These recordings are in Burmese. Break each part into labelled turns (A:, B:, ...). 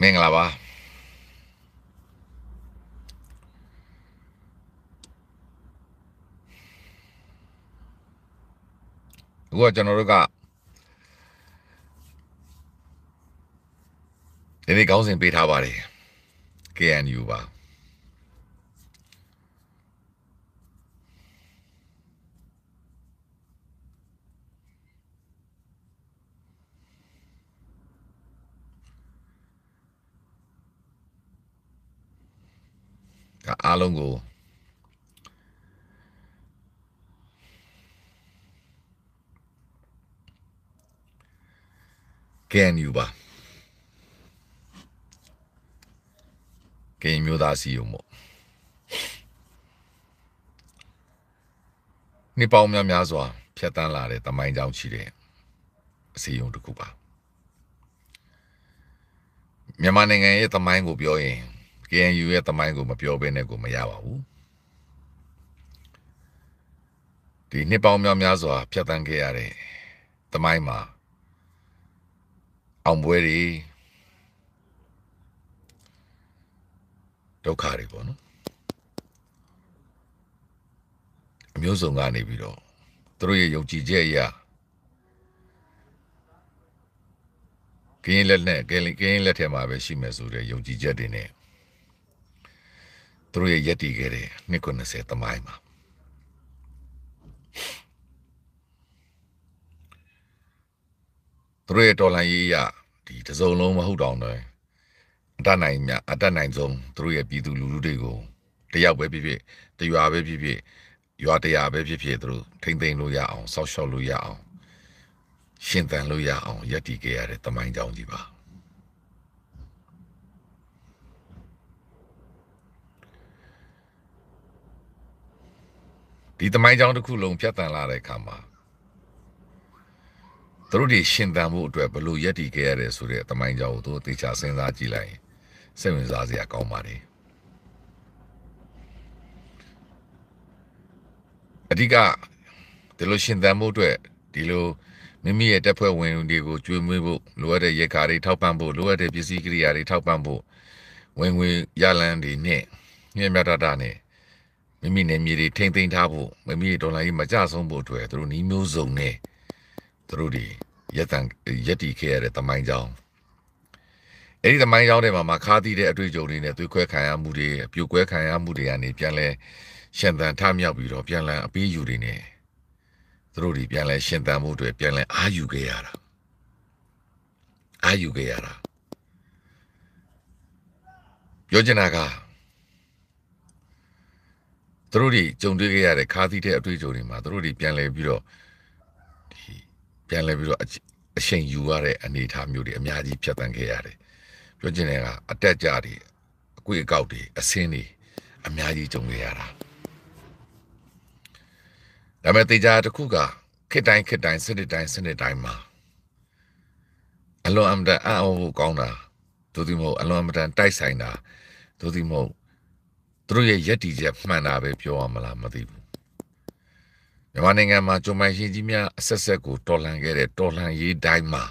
A: မင်္ဂလာပါအခုကကျွန်တော်တို့ကဒီနေ့ကောင်းစဉ်ပေးထားပါတယ် KNU ပါဒါအားလုံးကိုကန်ယူပါကရင်မျိုးသားစီယုံပေါ့နေပေါင်းများများစွာ ဖြတ်တန်းလာတဲ့တမိုင်းကြောင်းချီတဲ့အစီယုံတစ်ခုပါမြန်မာနိုင်ငံရဲ့တမိုင်းကိုပြောရင် KNU ရဲ့တမိုင်းကိုမပြောဘဲနဲ့ကိုမရပါဘူးဒီနှစ်ပေါင်းများများစွာဖြတ်တန်းခဲ့ရတဲ့တမိုင်းမှာအောင်ပွဲတွေဒုက္ခတွေပေါ့နော်အမျိုးစုံကနေပြီးတော့သူတို့ရဲ့ယုံကြည်ချက်အရာကင်းလက်နဲ့ကင်းလက်ထဲမှာပဲရှိမယ်ဆိုတဲ့ယုံကြည်ချက်တွေနဲ့တို့ရဲ့ရက်တည်ခဲ့တဲ့နှစ်90တမိုင်းမှာတို့ရဲ့တော်လှန်ရေးအရဒီတစုံလုံးမဟုတ်တော့တယ်အတတ်နိုင်များအတတ်နိုင်ဆုံးတို့ရဲ့ပြည်သူလူထုတွေကိုတယောက်ပဲဖြစ်ဖြစ်တရွာပဲဖြစ်ဖြစ်ရွာတရာပဲဖြစ်ဖြစ်တို့ထိမ့်သိမ့်လို့ရအောင်စောက်ရှောက်လို့ရအောင်ရှင်သန်လို့ရအောင်ရည်တည်ခဲ့ရတဲ့တမိုင်းကြောင်းကြီးပါ။ဒီသမိုင်းကြောင်းတစ်ခုလုံးပြတ်တန်လာတဲ့အခါမှာသူတို့တွေရှင်သန်မှုအတွက်ဘလို့ရည်တည်ခဲ့ရတယ်ဆိုတဲ့သမိုင်းကြောင်းကိုသူတို့အသေးချာစဉ်းစားကြည့်လိုက်ရင်စိတ်ဝင်စားစရာကောင်းပါတယ်အဓိကဒီလိုရှင်သန်မှုအတွက်ဒီလိုမိမိရဲ့တပ်ဖွဲ့ဝင်တွေကိုကျွေးမွေးဖို့လိုအပ်တဲ့ရေကာတွေထောက်ပံ့ဖို့လိုအပ်တဲ့ပစ္စည်းကိရိယာတွေထောက်ပံ့ဖို့ဝင်ငွေရလန်းတွေနဲ့ညံ့မြတ်တာတာနဲ့မိမိနယ်မြေတွေထိမ့်သိမ်းထားဖို့မိမိဒေါ်လာကြီးမကြဆုံးဖို့အတွက်သူတို့နှီးမျိုးစုံနဲ့သူတို့ဒီရက်တန်ရက်တီခဲ့ရတဲ့တမိုင်းကြောင်းအဲ့ဒီတမိုင်းကြောင်းတွေမှာမှာခါသီးတဲ့အတွေ့အကြုံတွေနဲ့သွေးခွဲခံရမှုတွေပြိုကွဲခံရမှုတွေကနေပြန်လဲရှင်သန်ထမြောက်ပြီးတော့ပြန်လဲအပေးယူတွေနဲ့သူတို့ဒီပြန်လဲရှင်သန်မှုတွေပြန်လဲအာယူခဲ့ရတာအာယူခဲ့ရတာပြောချင်တာကသူတို့တွေကြုံတွေ့ခဲ့ရတဲ့ခါသီးတဲ့အတွေ့အကြုံတွေမှာသူတို့တွေပြန်လဲပြီးတော့ဒီပြန်လဲပြီးတော့အချိန်ယူရတဲ့အနေအထားမျိုးတွေအများကြီးဖြတ်သန်းခဲ့ရတယ်ပြောချင်တယ်ကအတက်ကြတွေအကွေအကောက်တွေအဆင်းတွေအများကြီးကြုံခဲ့ရတာဒါပေမဲ့တေချာတစ်ခုကခေတိုင်းခေတိုင်းစနစ်တိုင်းစနစ်တိုင်းမှာအလွန်အမတန်အအောင်ကောင်းတာတို့ဒီမဟုတ်အလွန်အမတန်တိုက်ဆိုင်တာတို့ဒီမဟုတ်သူတို့ရဲ့ယက်တီချက်မှန်တာပဲပြောရမလားမသိဘူးမြန်မာနိုင်ငံမှာဂျွန်မိုင်ရှင်ကြီးများအဆက်ဆက်ကိုတော်လှန်ခဲ့တဲ့တော်လှန်ရေးတိုင်းမှာ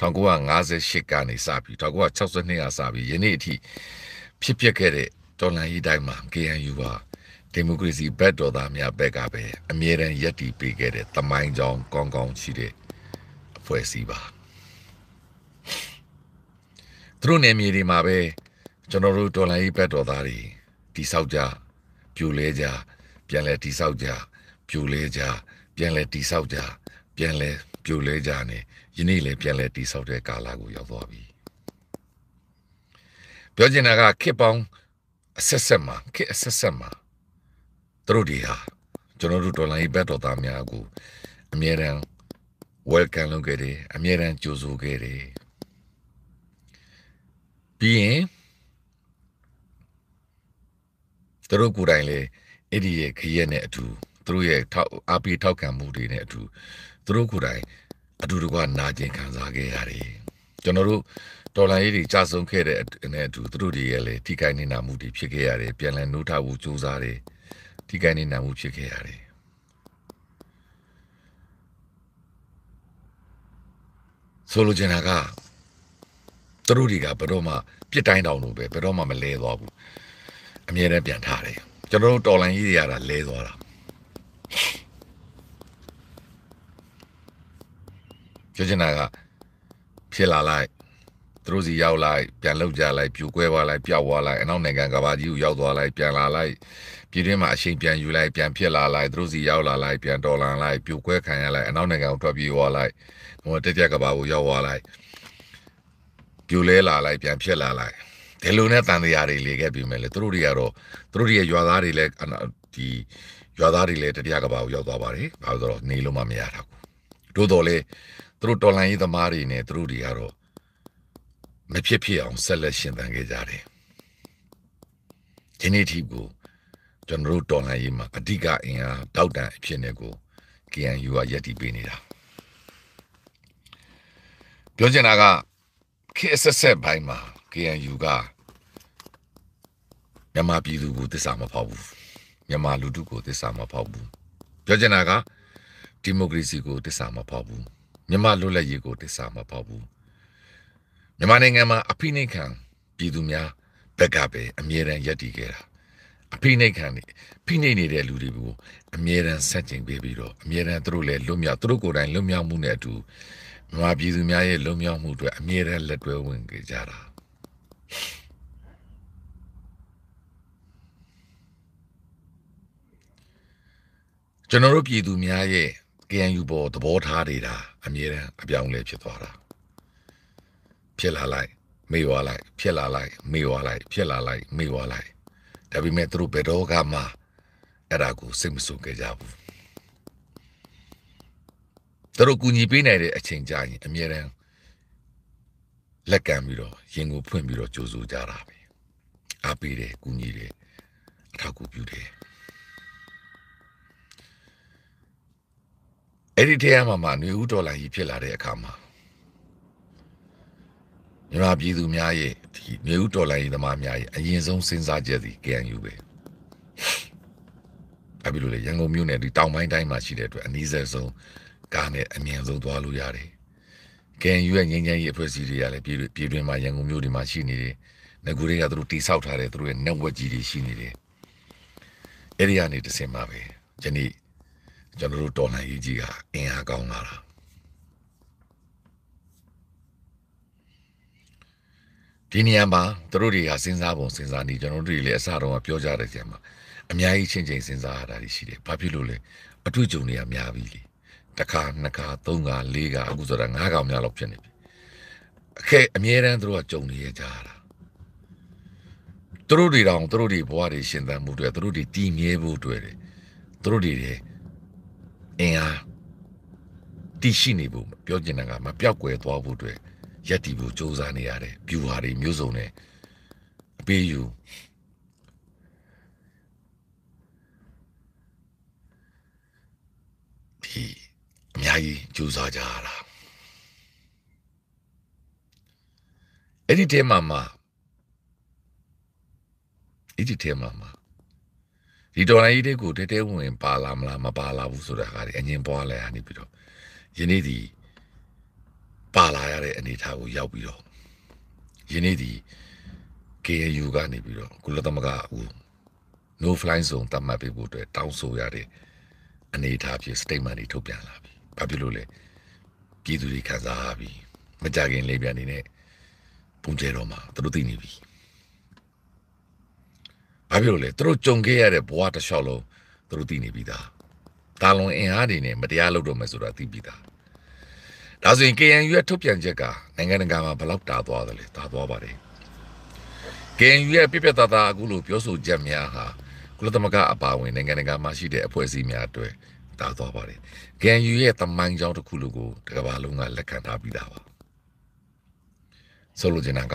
A: 1958ကနေစပြီး1962ကစပြီးယနေ့အထိဖြစ်ပျက်ခဲ့တဲ့တော်လှန်ရေးတိုင်းမှာ KNU ဟာဒီမိုကရေစီဘက်တော်သားများဘက်ကပဲအမြဲတမ်းယက်တီပေးခဲ့တဲ့တမိုင်းကြောင်းကောင်းကောင်းရှိတဲ့အဖွဲ့အစည်းပါသူတို့နယ်မြေတွေမှာပဲကျွန်တော်တို့ဒေါ်လာရေးဘက်တော်သားတွေတိဆောက်ကြပြိုလဲကြပြန်လဲတိဆောက်ကြပြိုလဲကြပြန်လဲတိဆောက်ကြပြန်လဲပြိုလဲကြနဲ့ယနေ့လည်းပြန်လဲတိဆောက်တဲ့ကာလကိုရောက်သွားပြီပြောချင်တာကခေပောင်းအဆက်ဆက်မှာခေအဆက်ဆက်မှာသူတို့တွေဟာကျွန်တော်တို့ဒေါ်လာရေးဘက်တော်သားများကိုအမြဲတမ်း welcome လုပ်ခဲ့တယ်အမြဲတမ်းကြိုဆိုခဲ့တယ်ပြီးရင်သူတို့ကိုယ်တိုင်လည်းအဲ့ဒီရဲ့ခရက်နဲ့အတူသူတို့ရဲ့ထောက်အားပေးထောက်ခံမှုတွေနဲ့အတူသူတို့ကိုယ်တိုင် အတူတကွနာကျင်ခံစားခဲ့ရတယ်ကျွန်တော်တို့ဒေါ်လာရေးတွေကြဆုံခဲ့တဲ့အနေအတူသူတို့တွေရဲ့လေထိခိုက်နေတာမှုတွေဖြစ်ခဲ့ရတယ်ပြန်လည်နှုတ်ထဖို့စူးစမ်းတယ်ထိခိုက်နေတာမှုဖြစ်ခဲ့ရတယ်ဆိုလိုချင်တာကသူတို့တွေကဘယ်တော့မှပြစ်တိုင်းတောင်လို့ပဲဘယ်တော့မှမလဲသွားဘူးအမြဲတမ်းပြန်ထားတယ်ကျွန်တော်တို့တော်လန်ကြီးတွေရတာလဲသွားတာကြွချင်တာကဖြစ်လာလိုက်သူတို့စီရောက်လိုက်ပြန်လောက်ကြလိုက်ပြူကွဲသွားလိုက်ပျောက်သွားလိုက်အနောက်နိုင်ငံကဘာကြီးကိုရောက်သွားလိုက်ပြန်လာလိုက်ပြည်တွင်းမှာအချိန်ပြန်ယူလိုက်ပြန်ဖြစ်လာလိုက်သူတို့စီရောက်လာလိုက်ပြန်တော်လန်လိုက်ပြူကွဲခံရလိုက်အနောက်နိုင်ငံကိုထွက်ပြေးသွားလိုက်ဟိုတက်တက်ကဘာကိုရောက်သွားလိုက်ပြူလဲလာလိုက်ပြန်ဖြစ်လာလိုက်ဒီလိုနဲ့တန်တရားတွေလေခဲ့ပြီးမယ်လေသူတို့တွေကတော့သူတို့တွေရဲ့ရွာသားတွေလည်းဒီရွာသားတွေလည်းတရားကဘာကိုရောက်သွားပါတယ်ဘာလို့ဆိုတော့နေလို့မှမရတာဘူးတို့တော်လေသူတို့တော်လိုင်းရေးသမားတွေနဲ့သူတို့တွေကတော့မဖြစ်ဖြစ်အောင်ဆက်လက်ရှင်သန်ခဲ့ကြတယ်ဒီနေ့ထိကိုကျွန်တော်တို့တော်လိုင်းရေးမှာအဓိကအင်အားတောက်တန်အဖြစ်နဲ့ကို KNU ကရည်တည်ပေးနေတာပြောချင်တာက KSS ဘိုင်းမှာ KNU ကမြန်မာပြည်သူကိုတစ္ဆာမဖောက်ဘူးမြန်မာလူထုကိုတစ္ဆာမဖောက်ဘူးပြောချင်တာကဒီမိုကရေစီကိုတစ္ဆာမဖောက်ဘူးမြန်မာလွတ်လပ်ရေးကိုတစ္ဆာမဖောက်ဘူးမြန်မာနိုင်ငံမှာအဖိနှိတ်ခံပြည်သူများဘက်ကပဲအမြဲတမ်းယက်တည်ခဲ့တာအဖိနှိတ်ခံနေဖိနှိတ်နေတဲ့လူတွေကိုအမြဲတမ်းဆက်ကျင်ပေးပြီးတော့အမြဲတမ်းသူတို့လည်းလွတ်မြောက်သူတို့ကိုယ်တိုင်လွတ်မြောက်မှုနဲ့အတူမြန်မာ ပြည်သူများရဲ့လွတ်မြောက်မှုအတွက်အမြဲတမ်းလက်တွဲဝင်ကြတာကျွန်တော်တို့ပြည်သူများရဲ့ KNU ပေါ်သဘောထားတွေဒါအမြဲတမ်းအပြောင်းလဲဖြစ်သွားတာဖြစ်လာလိုက်မေ့ွားလိုက် ဖြစ်လာလိုက်မေ့ွားလိုက်ဖြစ်လာလိုက်မေ့ွားလိုက်ဒါပေမဲ့သူတို့ဘယ်တော့မှအဲ့ဒါကိုစိတ်မဆိုးကြကြဘူးသူတို့ကူညီပေးနိုင်တဲ့အချိန်ကြာရင်အမြဲတမ်းလက်ကမ်းပြီးတော့ရင်ကိုဖွင့်ပြီးတော့ကြိုးစိုးကြတာပဲအားပေးတယ်ကူညီတယ်အထောက်အကူပြုတယ်အဲ့ဒီထဲမှာမှနေဦးတော်လိုင်းကြီးဖြစ်လာတဲ့အခါမှာမြန်မာပြည်သူများရဲ့ဒီနေဦးတော်လိုင်းကြီးသမားများရဲ့အရင်ဆုံးစဉ်းစားချက်စီ KNU ပဲဘာဖြစ်လို့လဲရန်ကုန်မြို့နယ်ဒီတောင်ပိုင်းတိုင်းမှာရှိတဲ့အတွက်အနည်းဆုံးကားနဲ့အမြန်ဆုံးသွားလို့ရတယ် KNU ရဲ့ငင်းငင်းရေးအဖွဲ့အစည်းတွေကလည်းပြည်ပြည်တွင်းမှာရန်ကုန်မြို့တွေမှာရှိနေတယ်။ငကူတွေကသူတို့တိဆောက်ထားတဲ့သူတို့ရဲ့ network ကြီးတွေရှိနေတယ်။အဲ့ဒီကနေတဆင်မှာပဲယနေ့ကျွန်တော်တို့တော်လှန်ရေးကြီးကအင်အားကောင်းလာတာ။ဒီနေရာမှာသူတို့တွေကစဉ်းစားပုံစဉ်းစားနေကျွန်တော်တို့တွေလည်းအစတော့ပြောကြတဲ့ကြံမှာအများကြီးချင်းချင်းစဉ်းစားရတာရှိတယ်။ဘာဖြစ်လို့လဲအထွေအကြုံတွေကများပြီလေတစ်ခါနှစ်ခါသုံးခါလေးခါအခုဆိုတာငါးခါများလောက်ဖြစ်နေပြီအခက်အမြဲတမ်းသူတို့ကကြုံနေရကြတာသူတို့တွေတောင်သူတို့တွေဘဝတွေရှင်သန်မှုတွေသူတို့တွေတည်မြဲဖို့တွေ့တယ်သူတို့တွေအင်အားတည်ရှိနေဖို့ပြောချင်တာကမပြောက်ကွယ်သွားဖို့တွေ့ရက်တီဖို့စူးစမ်းနေရတယ်ပြူဟာတွေမျိုးစုံနဲ့အပေးယူဒီအများကြီးကြိုးစားကြရတာအဲ့ဒီတဲမှာမှာအဲ့ဒီတဲမှာမှာဒီဒေါ်လာကြီးတွေကိုတဲတဲဝင်ပါလာမလားမပါလာဘူးဆိုတာကလည်းအငင်းပွားလဲဟာနေပြီးတော့ယနေ့ဒီပါလာရတဲ့အနေအထားကိုရောက်ပြီးတော့ယနေ့ဒီ KNU ကနေပြီးတော့ကုလသမဂ္ဂဟို no fly zone တတ်မှတ်ပေးဖို့အတွက်တောင်းဆိုရတဲ့အနေအထားဖြစ် statement တွေထုတ်ပြန်လာပြီဘာဖြစ်လို့လဲပြည်သူတွေခံစားပြီးမကြခင်လေးပြန်နေတဲ့ပုံကျဲတော်မှာသူတို့သိနေပြီဘာဖြစ်လို့လဲသူတို့ကြုံခဲ့ရတဲ့ဘဝတစ်လျှောက်လုံးသူတို့သိနေပြီသားတာလွန်အင်အားတွေနဲ့မတရားလုပ်တော့မယ်ဆိုတာသိပြီသားဒါဆိုရင် KNU ရဲ့ထုတ်ပြန်ချက်ကနိုင်ငံတကာမှာဘလောက်တာသွားတယ်လဲတာသွားပါတယ် KNU ရဲ့ပြပြတသားအခုလိုပြောဆိုချက်များဟာကုလသမဂ္ဂအပါအဝင်နိုင်ငံတကာမှာရှိတဲ့အဖွဲ့အစည်းများအတွက်တာသွားပါတယ်ဂန်ယူရဲ့တမိုင်းကြောင်းတစ်ခုလိုကိုတကဘာလုံးကလက်ခံထားပြီးသားပါဆိုလိုချင်တာက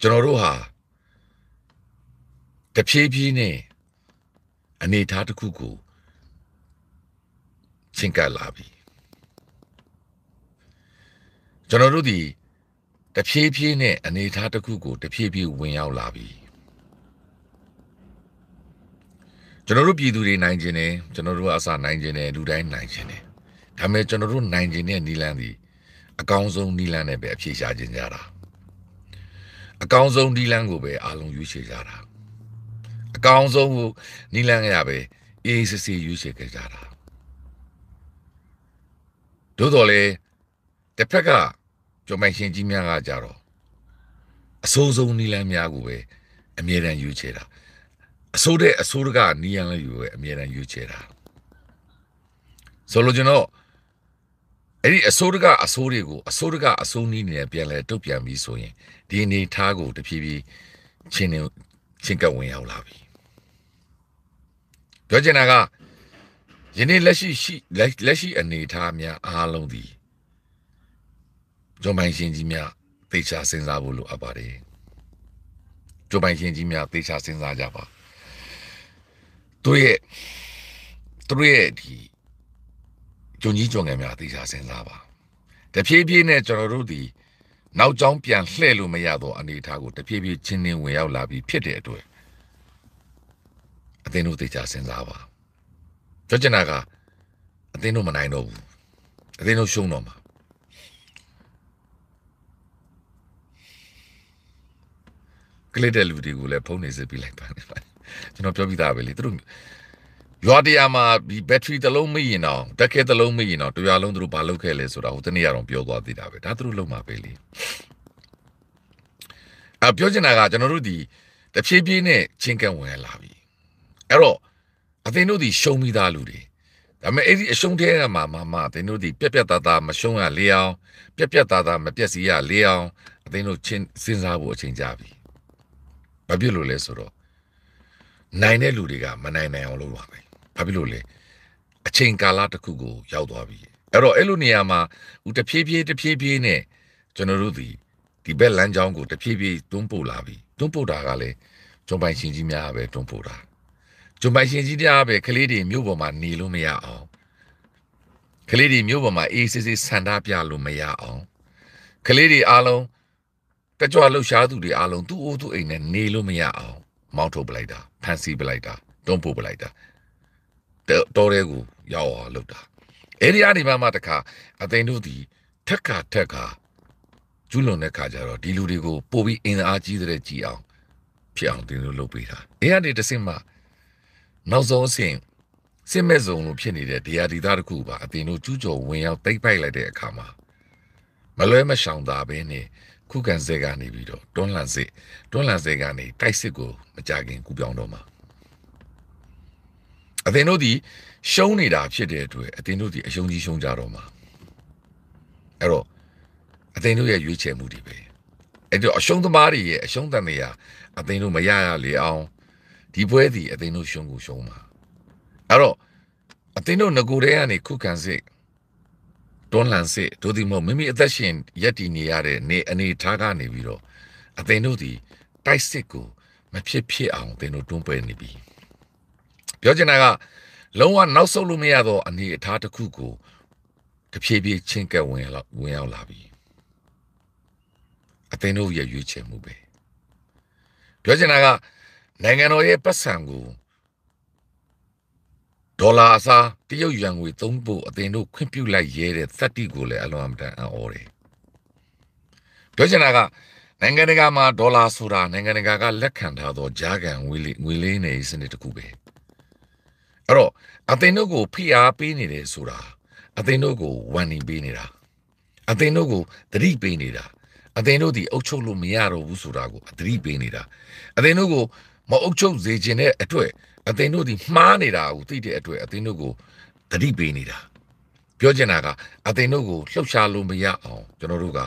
A: ကျွန်တော်တို့ဟာတဖြည်းဖြည်းနဲ့အနေထားတစ်ခုကိုချင့်ကပ်လာပြီကျွန်တော်တို့ဒီတဖြည်းဖြည်းနဲ့အနေထားတစ်ခုကိုတဖြည်းဖြည်းဝင်ရောက်လာပြီကျွန်တော်တို့ပြည်သူတွေနိုင်ကျင်တယ်ကျွန်တော်တို့အစနိုင်ကျင်တယ်လူတိုင်းနိုင်ကျင်တယ်ဒါပေမဲ့ကျွန်တော်တို့နိုင်ကျင်တဲ့နီလန်းဒီအကောင်းဆုံးနီလန်းနဲ့ပဲအဖြေရှာခြင်းကြတာအကောင်းဆုံးနီလန်းကိုပဲအားလုံးရွေးချယ်ကြတာအကောင်းဆုံးကိုနီလန်းရပဲအေးစစ်စစ်ရွေးချယ်ကြတာသို့တော်လေတစ်ဖက်ကကျွန်မရှင်ကြီးများကကြတော့အဆိုးဆုံးနီလန်းများကိုပဲအမြဲတမ်းရွေးချယ်တာအစိုးတဲ့အစိုးရကနီးရန်လေးယူပဲအမြဲတမ်းယူချဲတာဆိုလိုချင်တော့အဲ့ဒီအစိုးရကအစိုးတွေကိုအစိုးရကအစိုးနီးနေပြန်လဲတုတ်ပြန်ပြီးဆိုရင်ဒီအနေထားကိုတဖြည်းဖြည်းချင်းနေချင်းကပ်ဝင်ရောက်လာပြီပြောချင်တာကယနေ့လက်ရှိရှိလက်ရှိအနေထားများအားလုံးဒီဂျွန်ပိုင်ရှင်ကြီးများသေချာစဉ်းစားဖို့လိုအပ်ပါတယ်ဂျွန်ပိုင်ရှင်ကြီးများသေချာစဉ်းစားကြပါသူရဲ့သူရဲ့ဒီဂျုံကြီးဂျုံငယ်များသိစားစဉ်းစားပါတဖြည်းဖြည်းနဲ့ကျွန်တော်တို့ဒီနောက်ကျောင်းပြန်လှည့်လို့မရတော့အနေအထားကိုတဖြည်းဖြည်းချင်းချင်းဝင်ရောက်လာပြီးဖြစ်တဲ့အတွက်အသင်တို့သိကြစဉ်းစားပါကြွကျင်တာကအသင်တို့မနိုင်တော့ဘူးအသင်တို့ရှုံးတော့မှာကလစ်တဲ့လူတွေကိုလည်းဖုန်းနေစစ်ပြလိုက်ပါနဲ့ကျွန်တော်ပြောပြသားပဲလေသူတို့ရွာတရားမှာဒီဘက်ထရီတစ်လုံးမရင်တော့ဓာတ်ခဲတစ်လုံးမရင်တော့တရားလုံးသူတို့ဘာလုပ်ခဲ့လဲဆိုတာဟိုတနေ့ကတော့ပြောသွားသေးတာပဲဒါသူတို့လုံးမှာပဲလေအပြောချင်တာကကျွန်တော်တို့ဒီတဖြည်းဖြည်းနဲ့ချင်းကန့်ဝင်လာပြီအဲ့တော့အသင်တို့ဒီရှုံးမိသားလူတွေဒါပေမဲ့အဲ့ဒီအရှုံးထဲကမှာမမအသင်တို့ဒီပြက်ပြက်သားသားမရှုံးရလေအောင် ပြက်ပြက်သားသားမပြက်စီရလေအောင်အသင်တို့ချင်းစဉ်းစားဖို့အချိန်ကြပြီဘာဖြစ်လို့လဲဆိုတော့နိုင်တဲ့လူတွေကမနိုင်နိုင်အောင်လုပ်ပါပဲဘာဖြစ်လို့လဲအချိန်ကာလတစ်ခုကို ရောက်သွားပြီအဲ့တော့အဲ့လိုနေရာမှာဦးတဖြည်းဖြည်းတဖြည်းဖြည်းနဲ့ကျွန်တော်တို့ဒီဒီဘက်လမ်းကြောင်းကိုတဖြည်းဖြည်းတွန်းပို့လာပြီတွန်းပို့တာကလည်းဂျွန်ပိုင်ရှင်ကြီးများပဲတွန်းပို့တာဂျွန်ပိုင်ရှင်ကြီးများပဲကလေးတွေမြို့ပေါ်မှာနေလို့မရအောင်ကလေးတွေမြို့ပေါ်မှာအေးဆေးဆေးဆန္ဒပြလို့မရအောင်ကလေးတွေအားလုံးတကြွလှူရှားသူတွေအားလုံးသူ့အိုးသူ့အိမ်နဲ့နေလို့မရအောင် မောင်းထုတ်ပလိုက်တာဖန်စီပလိုက်တာတွန်းပို့ပလိုက်တာတော်တဲ့ကိုရောက်အောင်လုပ်တာအဲ့ဒီအနေမှာတခါအသိန်းတို့ဒီထက်ခါထက်ခါကျူးလွန်တဲ့ခါကျတော့ဒီလူတွေကိုပို့ပြီးအင်အားကြီးတဲ့ကြီးအောင်ဖြစ်အောင်တင်လို့လုပ်ပေးတာအဲ့ကနေတစ်ဆင့်မှနောက်ဆုံးအဆင့်စစ်မဲ့စုံလို့ဖြစ်နေတဲ့တရားဒီသားတစ်ခုပါအတင်တို့ကျူးကျော်ဝင်ရောက်တိတ်ပိုက်လိုက်တဲ့အခါမှာမလွဲမရှောင်သာပဲနဲ့ခုခံစစ်ကနေပြီးတော့တွန်းလှန်စစ်တွန်းလှန်စစ်ကနေတိုက်စစ်ကိုမကြခင်ကူပြောင်းတော့မှာအသင်တို့ဒီရှုံးနေတာဖြစ်တဲ့အတွက်အသင်တို့ဒီအရှုံးကြီးရှုံးကြတော့မှာအဲ့တော့အသင်တို့ရဲ့ရွေးချယ်မှုတွေပဲအဲ့တော့အရှုံးသမားတွေရဲ့အရှုံးတန်တွေဟာအသင်တို့မရရလေအောင်ဒီပွဲဒီအသင်တို့ရှုံးကိုရှုံးမှာအဲ့တော့အသင်တို့ငကိုယ်တည်းကနေခုခံစစ်တွန်းလှန်စစ်တို့ဒီမို့မိမိအသက်ရှင်ရပ်တည်နေရတဲ့နေအနေထားကနေပြီးတော့အသင်တို့ဒီတိုက်စစ်ကိုမဖြစ်ဖြစ်အောင်သင်တို့တွန်းပွဲနေပြီပြောချင်တာကလုံးဝနောက်ဆုတ်လို့မရတော့အနေအထားတစ်ခုကိုတဖြည်းဖြည်းချင်းကပ်ဝင်ရောက်ဝင်ရောက်လာပြီအသင်တို့ရဲ့ရွေးချယ်မှုပဲပြောချင်တာကနိုင်ငံတော်ရဲ့ပတ်စံကိုဒေါ်လာအစားတရုတ်ယွမ်ငွေသုံးဖို့အသင်တို့ခွင့်ပြုလိုက်ရဲတဲ့သတ္တိကိုလည်းအလွန်အမတန်အံ့ဩတယ်ပြောချင်တာကနိုင်ငံတကာမှာဒေါ်လာဆိုတာနိုင်ငံတကာကလက်ခံထားသောဂျာကန်ငွေလေးငွေလေးနေစနစ်တစ်ခုပဲအဲ့တော့အသင်တို့ကိုဖိအားပေးနေတယ်ဆိုတာအသင်တို့ကိုဝန်နေပေးနေတာအသင်တို့ကိုသတိပေးနေတာအသင်တို့ဒီအုပ်ချုပ်လို့မရတော့ဘူးဆိုတာကိုအသတိပေးနေတာအသင်တို့ကိုမအုပ်ချုပ်စေခြင်းတဲ့အတွက်အသင်တို့ဒီမှားနေတာကိုသိတဲ့အတွက်အသင်တို့ကိုတတိပေးနေတာပြောချင်တာကအသင်တို့ကိုလှုပ်ရှားလို့မရအောင်ကျွန်တော်တို့က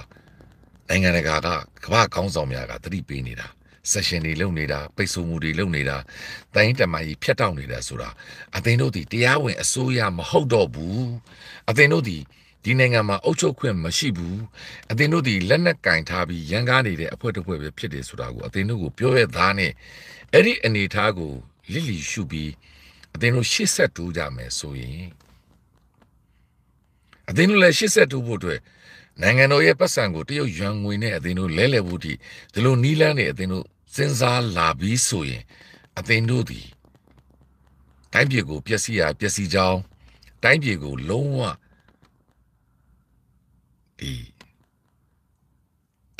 A: နိုင်ငံတကာကကမ္ဘာကောင်းဆောင်များကတတိပေးနေတာ session တွေလုပ်နေတာပိတ်ဆို့မှုတွေလုပ်နေတာတိုင်းတမာကြီးဖြတ်တောက်နေတာဆိုတာအသင်တို့ဒီတရားဝင်အစိုးရမဟုတ်တော့ဘူးအသင်တို့ဒီဒီနိုင်ငံမှာ အုပ်ချုပ်ခွင့်မရှိဘူးအသင်တို့ဒီလက်နက်ကင်ထားပြီးရန်ကားနေတဲ့အဖွဲ့တစ်ဖွဲ့ပဲဖြစ်တယ်ဆိုတာကိုအသင်တို့ကိုပြောရသားနဲ့အဲ့ဒီအနေအထားကိုလစ်လီရှုပြီးအသင်တို့ရှေ့ဆက်တိုးကြမယ်ဆိုရင် အသင်တို့လည်းရှေ့ဆက်တိုးဖို့အတွက်နိုင်ငံတော်ရဲ့ပတ်စံကိုတရုတ်ယွမ်ငွေနဲ့အသင်တို့လဲလှယ်ဖို့ထိဒီလိုနီးလန်းနေအသင်တို့စဉ်းစားလာပြီးဆိုရင်အသင်တို့သည်တိုင်းပြည်ကိုပျက်စီးရာပျက်စီးကြောင်းတိုင်းပြည်ကို လုံးဝဒီ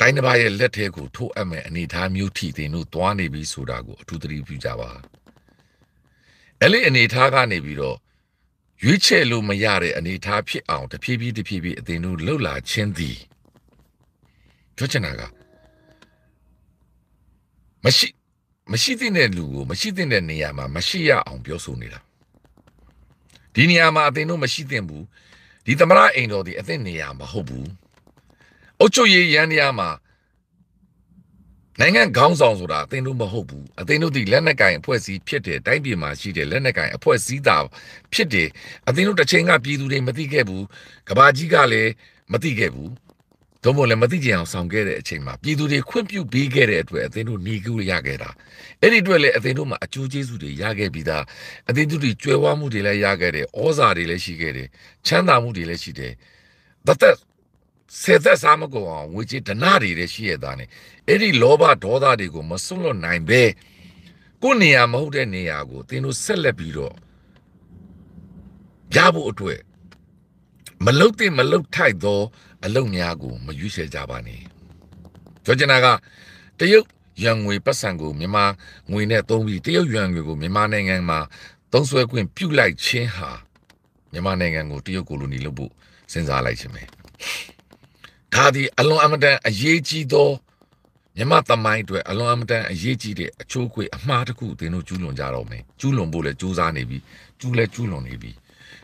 A: တိုင်းတစ်ပါးရဲ့လက်ထဲကိုထိုးအပ်မဲ့အနေအထားမျိုးထိတင်တို့သွားနေပြီဆိုတာကိုအထူးသတိပြုကြပါအဲ့ဒီအနေထားကနေပြီးတော့ရွေးချယ်လို့မရတဲ့အနေထားဖြစ်အောင်တဖြည်းဖြည်းတဖြည်းဖြည်းအတင်းတို့လှုပ်လာခြင်းသည်ကြွချင်တာကမရှိမရှိတဲ့လူကိုမရှိတဲ့နေရာမှာ မရှိရအောင် ပြောဆိုနေတာဒီနေရာမှာအတင်းတို့ မရှိသင့်ဘူးဒီသမရအိမ်တော်ဒီအသင့်နေရာမဟုတ်ဘူးအုတ်ချုပ်ရည်ရန်နေရာမှာနိုင်ငံခေါင်းဆောင်ဆိုတာအသင်တို့မဟုတ်ဘူးအသင်တို့ဒီလက်နက်ကင်အဖွဲ့အစည်းဖြစ်တယ်တိုင်းပြည်မှာရှိတယ်လက်နက်ကင်အဖွဲ့အစည်းသာဖြစ်တယ်အသင်တို့တစ်ချိန်ကပြည်သူတွေမသိခဲ့ဘူးကဘာကြီးကလည်းမသိခဲ့ဘူးတို့မို့လဲမသိကြအောင်ဆောင်ခဲ့တဲ့အချိန်မှာပြည်သူတွေခွင့်ပြုပေးခဲ့တဲ့အတွက်အသင်တို့ညီကူရခဲ့တာအဲ့ဒီအတွက်လည်းအသင်တို့မှာအကျိုးကျေးဇူးတွေရခဲ့ပြီးသားအသင်တို့တွေကြွယ်ဝမှုတွေလည်းရခဲ့တယ်ဩဇာတွေလည်းရှိခဲ့တယ်ချမ်းသာမှုတွေလည်းရှိတယ် that that စေသက်စားမကုန်အောင်ငွေကြေးဒဏတွေလည်းရှိရတာ ਨੇ အဲ့ဒီလောဘဒေါသတွေကိုမစွန့်လွတ်နိုင်ပဲကိုယ်နေရာမဟုတ်တဲ့နေရာကိုသင်တို့ဆက်လက်ပြီးတော့ရဖို့အတွက်မလုတ်တဲ့မလုတ်ထိုက်သောအလုံများကိုမရွေးချယ်ကြပါနဲ့ပြောချင်တာကတရုတ်ရန်ငွေပတ်စံကိုမြန်မာငွေနဲ့သုံးပြီးတရုတ်ရန်ငွေကိုမြန်မာနိုင်ငံမှာ သုံးစွဲခွင့်ပြုလိုက်ခြင်းဟာမြန်မာနိုင်ငံကိုတရုတ်ကိုလိုနီလုပ်ဖို့စဉ်းစားလိုက်ခြင်းပဲဒါသည်အလွန်အမတန်အရေးကြီးသောမြမသမိုင်းအတွက်အလွန်အမတန်အရေးကြီးတဲ့အချိုးခွေအမှားတစ်ခုသင်တို့ကျူးလွန်ကြတော့မယ်ကျူးလွန်ဖို့လည်းကြိုးစားနေပြီကျူးလည်းကျူးလွန်နေပြီ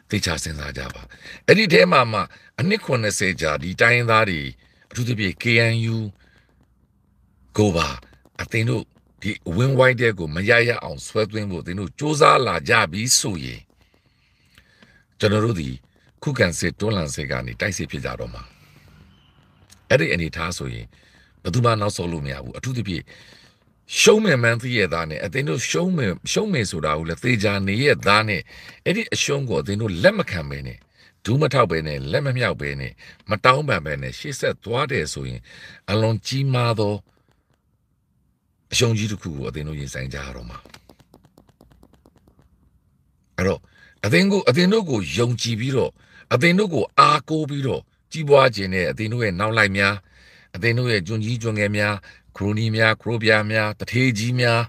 A: သိချစဉ်းစားကြပါအဲ့ဒီထဲမှာမှအနှစ်80ကြာဒီတိုင်းသားတွေအထူးသဖြင့် KNU ကိုပါအသင်တို့ဒီဝင်းဝိုင်းတဲ့ကိုမရရအောင်ဆွဲသွင်းဖို့သင်တို့စ조사လာကြပြီဆိုရင်ကျွန်တော်တို့ဒီခုခံစစ်တွန်းလှန်စစ်ကနေတိုက်စစ်ဖြစ်ကြတော့မှာအဲ့ဒီအနေထားဆိုရင်ဘယ်သူမှနောက်ဆုံးလို့မရဘူးအထူးသဖြင့်ရှုံးမယ်မန်းသိရတာနဲ့အသင်းတို့ရှုံးမယ်ရှုံးမယ်ဆိုတာကိုလည်းသေချာနေရတာနဲ့အဲ့ဒီအရှုံးကိုအသင်းတို့လက်မခံပဲနဲ့ဒူးမထောက်ပဲနဲ့လက်မမြောက်ပဲနဲ့မတောင်းပန်ပဲနဲ့ရှေ့ဆက်သွားတယ်ဆိုရင်အလွန်ကြီးမားသောအရှုံးကြီးတစ်ခုကိုအသင်းတို့ရင်ဆိုင်ကြရတော့မှာအဲ့တော့အသင်းကိုအသင်းတို့ကိုယုံကြည်ပြီးတော့အသင်းတို့ကို အားကိုးပြီးတော့ကြီးပွားခြင်းနဲ့အသင်တို့ရဲ့နောက်လိုက်များအသင်တို့ရဲ့ဂျွန်ကြီးဂျွန်ငယ်များခရိုနီများခရိုပြာများတထေးကြီးများ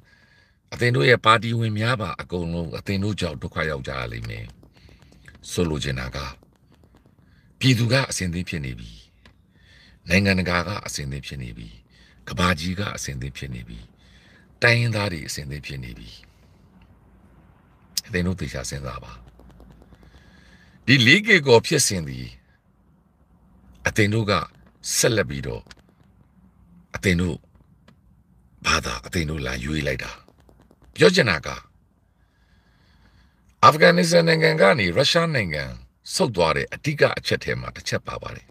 A: အသင်တို့ရဲ့ပါတီဝင်များပါ အကုန်လုံးအသင်တို့ကြောင့်ဒုက္ခရောက်ကြရလိမ့်မယ်ဆိုလိုချင်တာကပြည်သူကအစဉ်သင်းဖြစ်နေပြီနိုင်ငံတကာကအစဉ်သင်းဖြစ်နေပြီကဘာကြီးကအစဉ်သင်းဖြစ်နေပြီတိုင်းရင်းသားတွေအစဉ်သင်းဖြစ်နေပြီအသင်တို့သေချာစဉ်းစားပါဒီ league ကိုဖြစ်စဉ်သည်အသင်တို့ကဆက်လက်ပြီးတော့အသင်တို့ဘာသာအသင်တို့လာရွေးလိုက်တာပြောချင်တာကအာဖဂန်နစ္စတန်နိုင်ငံကနေရုရှားနိုင်ငံဆုတ်သွားတဲ့အဓိကအချက်ထဲမှာတစ်ချက်ပါပါတယ်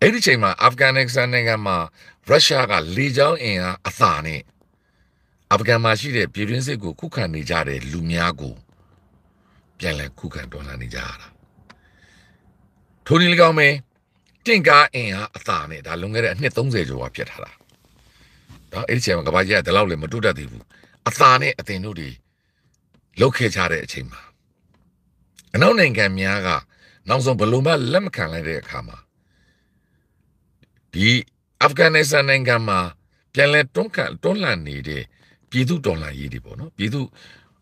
A: အဲ့ဒီချိန်မှာအာဖဂန်နစ္စတန်နိုင်ငံမှာရုရှားကလေကြောင်းအင်အားအသာနဲ့အာဖဂန်မှာရှိတဲ့ပြည်တွင်းစစ်ကိုခုခံနေကြတဲ့လူများကိုပြန်လည်ခုခံတော်လှန်နေကြရတာထိုနည်း၎င်းပဲတင့်ကားအင်အားအသာနဲ့ဒါလွန်ခဲ့တဲ့အနှစ်30ကျော်ကဖြစ်ထားတာနော်အဲ့ဒီချိန်မှာကဘာကြီးကဒီလောက်လည်းမတွတ်တတ်သေးဘူးအသာနဲ့အတင်တို့တွေလုတ်ခဲချတဲ့အချိန်မှာအနောက်နိုင်ငံများက နောက်ဆုံးဘလုံးမလက်မခံလိုက်တဲ့အခါမှာဒီအာဖဂန်နစ္စတန်နိုင်ငံမှာပြန်လည်တွန်းကန်တွန်းလှန်နေတဲ့ပြည်သူတော်လှန်ရေးတွေပေါ့နော်ပြည်သူ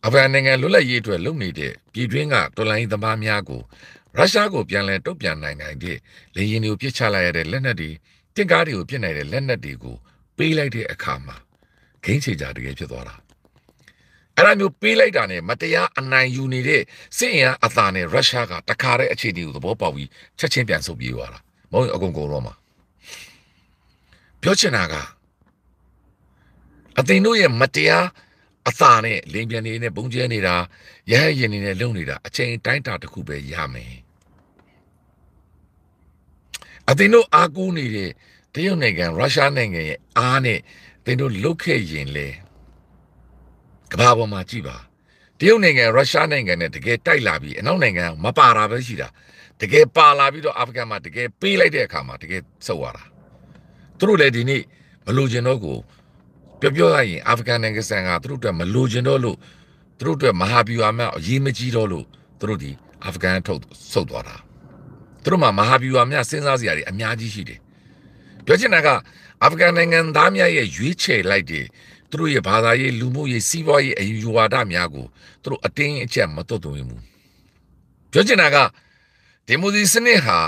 A: အဖဂန်နိုင်ငံလွတ်လပ်ရေးအတွက်လုပ်နေတဲ့ပြည်တွင်းကတော်လှန်ရေးသမားများကိုရုရှားကိုပြန်လည်တုံ့ပြန်နိုင်နိုင်တဲ့လေယာဉ်တွေကိုပစ်ချလိုက်ရတဲ့လက်နက်တွေတင့်ကားတွေကိုပစ်နိုင်တဲ့လက်နက်တွေကိုပေးလိုက်တဲ့အခါမှာဂိမ်းချေကြတကယ်ဖြစ်သွားတာအဲ့ဒါမျိုးပေးလိုက်တာနဲ့မတရားအနိုင်ယူနေတဲ့စစ်အင်အားအသာနဲ့ရုရှားကတခါတဲ့အခြေအနေကိုသဘောပေါက်ပြီးချက်ချင်းပြန်ဆုတ်ပြေးသွားတာမဟုတ်ရင်အကုန်ကုန်တော့မှာပြောချင်တာကအသင်တို့ရဲ့မတရားအသာနဲ့လိန်ပြန်နေနဲ့ပုံကျဲနေတာရဟရင်နေနဲ့လုံနေတာအချိန်တိုင်းတာတစ်ခုပဲရမယ်အတင်းတို့အားကိုးနေတဲ့တရုတ်နိုင်ငံရုရှားနိုင်ငံရဲ့အားနဲ့တင်းတို့လုတ်ခဲ့ရင်လေကဘာပေါ်မှာကြည့်ပါတရုတ်နိုင်ငံရုရှားနိုင်ငံနဲ့တကယ်တိုက်လာပြီးအနောက်နိုင်ငံမပါတာပဲရှိတာတကယ်ပါလာပြီးတော့အာဖဂန်မှာတကယ်ပေးလိုက်တဲ့အခါမှာတကယ်ဆုတ်သွားတာသူတို့လည်းဒီနေ့မလို့ကျင်တော့ကိုပြောပြောရရင်အာဖဂန်နိုင်ငံဆန်ကသူတို့အတွက်မလိုချင်တော့လို့သူတို့အတွက်မဟာဗျူဟာမြောက်အရေးမကြီးတော့လို့သူတို့ဒီအာဖဂန်ထုတ်ဆုတ်သွားတာသူတို့မှာမဟာဗျူဟာမြောက်စဉ်းစားစရာတွေအများကြီးရှိတယ်ပြောချင်တာကအာဖဂန်နိုင်ငံသားများရဲ့ရွေးချယ်လိုက်တယ်သူတို့ရဲ့ဘာသာရေးလူမှုရေးစီးပွားရေးအယူဝါဒများကိုသူတို့အတင်းအကျပ်မသွတ်သွင်းဘူးပြောချင်တာကဒီမိုစီစနစ်ဟာ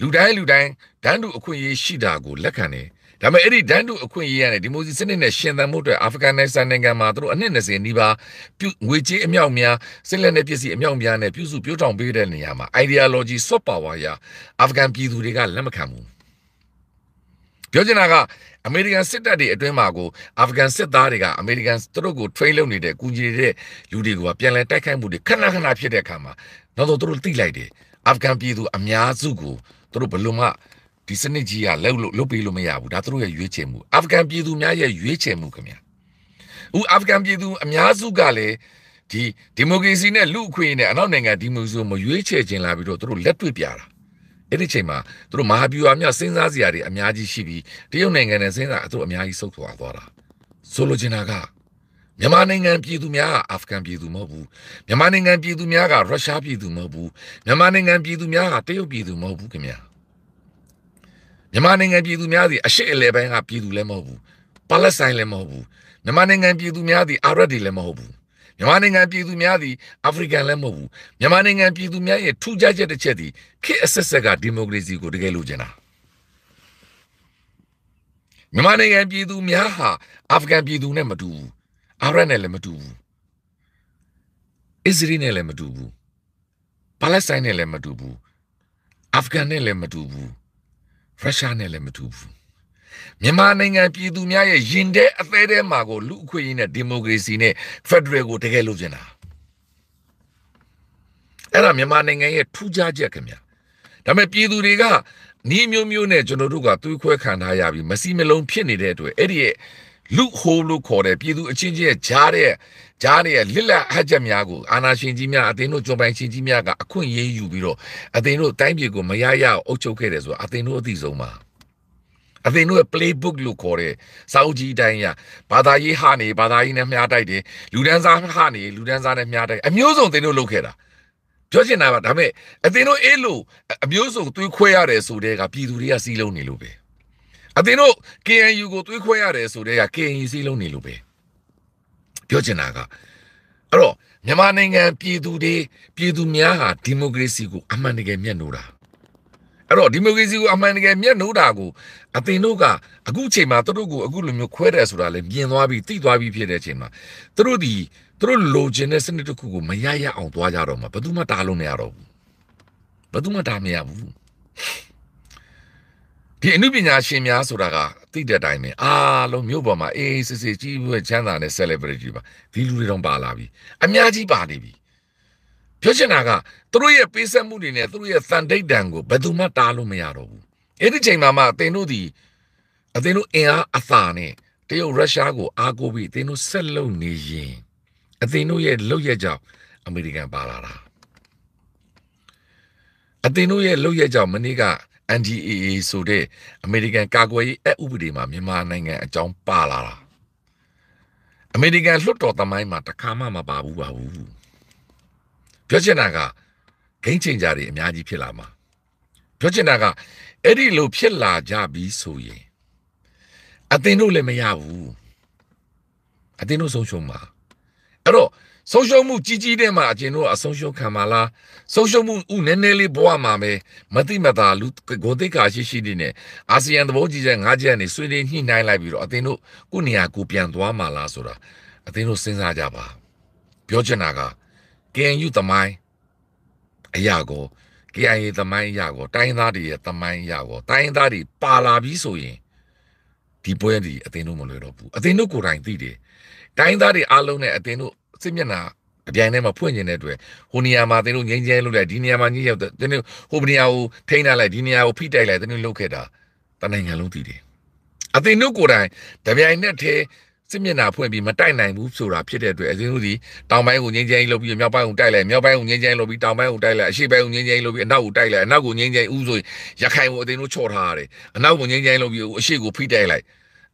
A: လူတိုင်းလူတိုင်းဒန်းတူအခွင့်အရေးရှိတာကိုလက်ခံတယ်ဒါပေမဲ့အဲ့ဒီဒန်းတူအခွင့်အရေးရတဲ့ဒီမိုစီစနစ်နဲ့ရှင်သန်မှုအတွက်အာဖဂန်နစ္စတန်နိုင်ငံမှာသူတို့အနှစ်20နီးပါးပြုငွေကြေးအမြောက်များစစ်လက်နက်ပစ္စည်းအမြောက်များနဲ့ပြုစုပြောင်းထောင်ပေးတဲ့နေရာမှာ ideology soft power ရာအာဖဂန်ပြည်သူတွေကလက်မခံဘူးပြောချင်တာကအမေရိကန်စစ်တပ်တွေအတွင်းမှာကိုအာဖဂန်စစ်သားတွေကအမေရိကန်သူတို့ကို train လုပ်နေတဲ့အကူအညီတွေလူတွေကပြန်လည်တိုက်ခိုက်မှုတွေခဏခဏဖြစ်တဲ့အခါမှာနောက်တော့သူတို့တိလိုက်တယ်အာဖဂန်ပြည်သူအများစုကိုသူတို့ဘယ်လိုမှဒီစနစ်ကြီးကလောက်လို့လုတ်ပေးလို့မရဘူးဒါသူတို့ရဲ့ရွေးချယ်မှုအာဖဂန်ပြည်သူများရဲ့ရွေးချယ်မှုခင်ဗျာအခုအာဖဂန်ပြည်သူအများစုကလည်းဒီဒီမိုကရေစီနဲ့လူ့အခွင့်အရေးနဲ့အနောက်နိုင်ငံဒီမိုကရေစီကိုမရွေးချယ်ခြင်းလာပြီးတော့သူတို့လက်တွေ့ပြတာအဲ့ဒီချိန်မှာသူတို့မဟာဗျူဟာမြောက်စဉ်းစားစရာတွေအများကြီးရှိပြီးတရုတ်နိုင်ငံနဲ့စဉ်းစားအသူအများကြီးဆုတ်သွားသွားတာဆိုလိုချင်တာကမြန်မာနိုင်ငံပြည်သူများကအာဖဂန်ပြည်သူမဟုတ်ဘူးမြန်မာနိုင်ငံပြည်သူများကရုရှားပြည်သူမဟုတ်ဘူးမြန်မာနိုင်ငံပြည်သူများကတရုတ်ပြည်သူမဟုတ်ဘူးခင်ဗျာမြန်မာနိုင်ငံပြည်သူများသည်အရှိအလေပိုင်းကပြည်သူလည်းမဟုတ်ဘူးပါလက်ဆိုင်လည်းမဟုတ်ဘူးမြန်မာနိုင်ငံပြည်သူများသည်အာရပ်တွေလည်းမဟုတ်ဘူးမြန်မာနိုင်ငံပြည်သူများသည်အာဖရိကန်လည်းမဟုတ်ဘူးမြန်မာနိုင်ငံပြည်သူများရဲ့ထူးခြားချက်တစ်ချက်သည်ခေတ်အဆက်ဆက်ကဒီမိုကရေစီကိုတကယ်လိုချင်တာမြန်မာနိုင်ငံပြည်သူများဟာအာဖဂန်ပြည်သူနဲ့မတူဘူးအာရပ်နဲ့လည်းမတူဘူးအစ္စရေးနဲ့လည်းမတူဘူးပါလက်စတိုင်းနဲ့လည်းမတူဘူးအာဖဂန်နဲ့လည်းမတူဘူးရုရှားနဲ့လည်းမတူဘူးမြန်မာနိုင်ငံပြည်သူများရဲ့ရင်တဲ့အသေးသေးမှာကိုလူအခွင့်အရေးနဲ့ဒီမိုကရေစီနဲ့ဖက်ဒရယ်ကိုတကယ်လိုချင်တာအဲ့ဒါမြန်မာနိုင်ငံရဲ့ထူးခြားချက်ခင်ဗျာဒါပေမဲ့ပြည်သူတွေကနီးမျိုးမျိုးနဲ့ကျွန်တော်တို့ကသွေးခွဲခံထားရပြီးမစီမလုံးဖြစ်နေတဲ့အတွက်အဲ့ဒီရဲ့လူဟိုးလို့ခေါ်တဲ့ပြည်သူအချင်းချင်းရဲ့ကြားတဲ့ကြားနေတဲ့လစ်လက်အချက်များကိုအာဏာရှင်ကြီးများအသင်းတို့ကျွန်ပိုင်ရှင်ကြီးများကအခွင့်အရေးယူပြီးတော့အသင်းတို့တိုင်းပြည်ကိုမရရအောင်အုပ်ချုပ်ခဲ့တယ်ဆိုတာအသင်းတို့အသိဆုံးပါအသင်တို့ရဲ့ playbook လို့ခေါ်တဲ့စာအုပ်ကြီးတိုင်းရဘာသာရေးဟာနေဘာသာရေးနဲ့မျှတိုက်တယ်လူဒန်းစားဟာနေလူဒန်းစားနဲ့မျှတိုက်အမျိုးစုံသင်တို့လုပ်ခဲ့တာပြောချင်တာပါဒါပေမဲ့အသင်တို့အဲ့လိုအမျိုးစုံသွေးခွဲရတယ်ဆိုတဲ့ကပြည်သူတွေကစီးလုံးနေလို့ပဲအသင်တို့ KNU ကိုသွေးခွဲရတယ်ဆိုတဲ့က KNU စီးလုံးနေလို့ပဲပြောချင်တာကအဲ့တော့မြန်မာနိုင်ငံပြည်သူတွေပြည်သူများဟာဒီမိုကရေစီကိုအမှန်တကယ်မျက်နှာတာအဲ့တော့ဒီမိုကရေစီကိုအမှန်တကယ်မျက်နှာတာကိုအသင်တို့ကအခုချိန်မှာသူတို့ကိုအခုလိုမျိုးခွဲတယ်ဆိုတာလည်းမြင်သွားပြီးသိသွားပြီးဖြစ်တဲ့အချိန်မှာသူတို့ဒီသူတို့လိုချင်တဲ့စနစ်တစ်ခုကိုမရရအောင်သွားကြတော့မှာဘယ်သူမှတားလို့မရတော့ဘူးဘယ်သူမှတားမရဘူးဒီအမှုပညာရှင်များဆိုတာကသိတဲ့အတိုင်းပဲအားလုံးမြို့ပေါ်မှာအေးအေးဆေးဆေးကြီးပွဲချမ်းသာနဲ့ celebrity ပါဒီလူတွေတော့ပါလာပြီအများကြီးပါနေပြီပြောချင်တာကသူတို့ရဲ့ပေးဆက်မှုတွေနဲ့သူတို့ရဲ့သံတိတ်တံကိုဘယ်သူမှတားလို့မရတော့ဘူးအဲ့ဒီချိန်မှာမှအသင်တို့ဒီအသင်တို့အင်အားအသာနဲ့တရုတ်ရုရှားကို အားကိုးပြီးအသင်တို့ဆက်လုပ်နေရင်အသင်တို့ရဲ့လုပ်ရကြောင်အမေရိကန်ပါလာတာအသင်တို့ရဲ့လုပ်ရကြောင်မနေ့က NDAA ဆိုတဲ့အမေရိကန်ကာကွယ်ရေးအဥပဒေမှာမြန်မာနိုင်ငံအကြောင်းပါလာတာအမေရိကန်လွှတ်တော်သမိုင်းမှာတခါမှမပါဘူးပါဘူးပြောချင်တာကဂိမ်းချိန်ကြတွေအများကြီးဖြစ်လာမှာပြောချင်တာကအဲ့ဒီလိုဖြစ်လာကြပြီဆိုရင်အသင်တို့လည်းမရဘူးအသင်တို့ဆုံးရှုံးမှာအဲ့တော့ဆုံးရှုံးမှုကြီးကြီးတဲ့မှာအကျင်တို့အဆုံးရှုံးခံပါလားဆုံးရှုံးမှုဥနည်းနည်းလေးဘဝမှာပဲမတိမတာလူကိုသိက္ခာရှိရှိနေတဲ့အာဆီယံသဘောကြီးတဲ့ငါးချက်ကနေဆွေးနွေးညှိနှိုင်းလိုက်ပြီးတော့အသင်တို့ကိုနေရာကိုပြန်သွားမှာလားဆိုတာအသင်တို့စဉ်းစားကြပါပြောချင်တာက KNU သမိုင်းအရာကို KIA သမိုင်းအရာကိုတိုင်းသားတွေရဲ့သမိုင်းအရာကိုတိုင်းသားတွေပါလာပြီးဆိုရင်ဒီပွဲဒီအသင်တို့မလွယ်တော့ဘူးအသင်တို့ကိုယ်တိုင်သိတယ်တိုင်းသားတွေအားလုံးနဲ့အသင်တို့စစ်မျက်နှာအပြိုင်ထဲမှာဖွင့်နေတဲ့အတွက်ဟိုနေရာမှာသင်တို့ငိမ့်ချဲလုပ်လိုက်ဒီနေရာမှာညှိရောက်သင်တို့ဟိုနေရာကိုထိန်းထားလိုက်ဒီနေရာကိုဖိတိုက်လိုက်သင်တို့လုပ်ခဲ့တာတနိုင်ငံလုံးသိတယ်အသင်တို့ကိုယ်တိုင်တပြိုင်နက်တည်းစစ်မျက်နှာဖွင့်ပြီးမတိုက်နိုင်ဘူးဆိုတာဖြစ်တဲ့အတွက်အသင်တို့ဒီတောင်ပိုင်းကိုငိမ့်ချဲလုပ်ပြီးမြောက်ပိုင်းကိုတိုက်လိုက်မြောက်ပိုင်းကိုငိမ့်ချဲလုပ်ပြီးတောင်ပိုင်းကိုတိုက်လိုက်အရှေ့ပိုင်းကိုငိမ့်ချဲလုပ်ပြီးအနောက်ကိုတိုက်လိုက်အနောက်ကိုငိမ့်ချဲဥဆိုရခိုင်ကိုအသင်တို့ချော်ထားရတယ်အနောက်ကိုငိမ့်ချဲလုပ်ပြီးအရှေ့ကိုဖိတိုက်လိုက်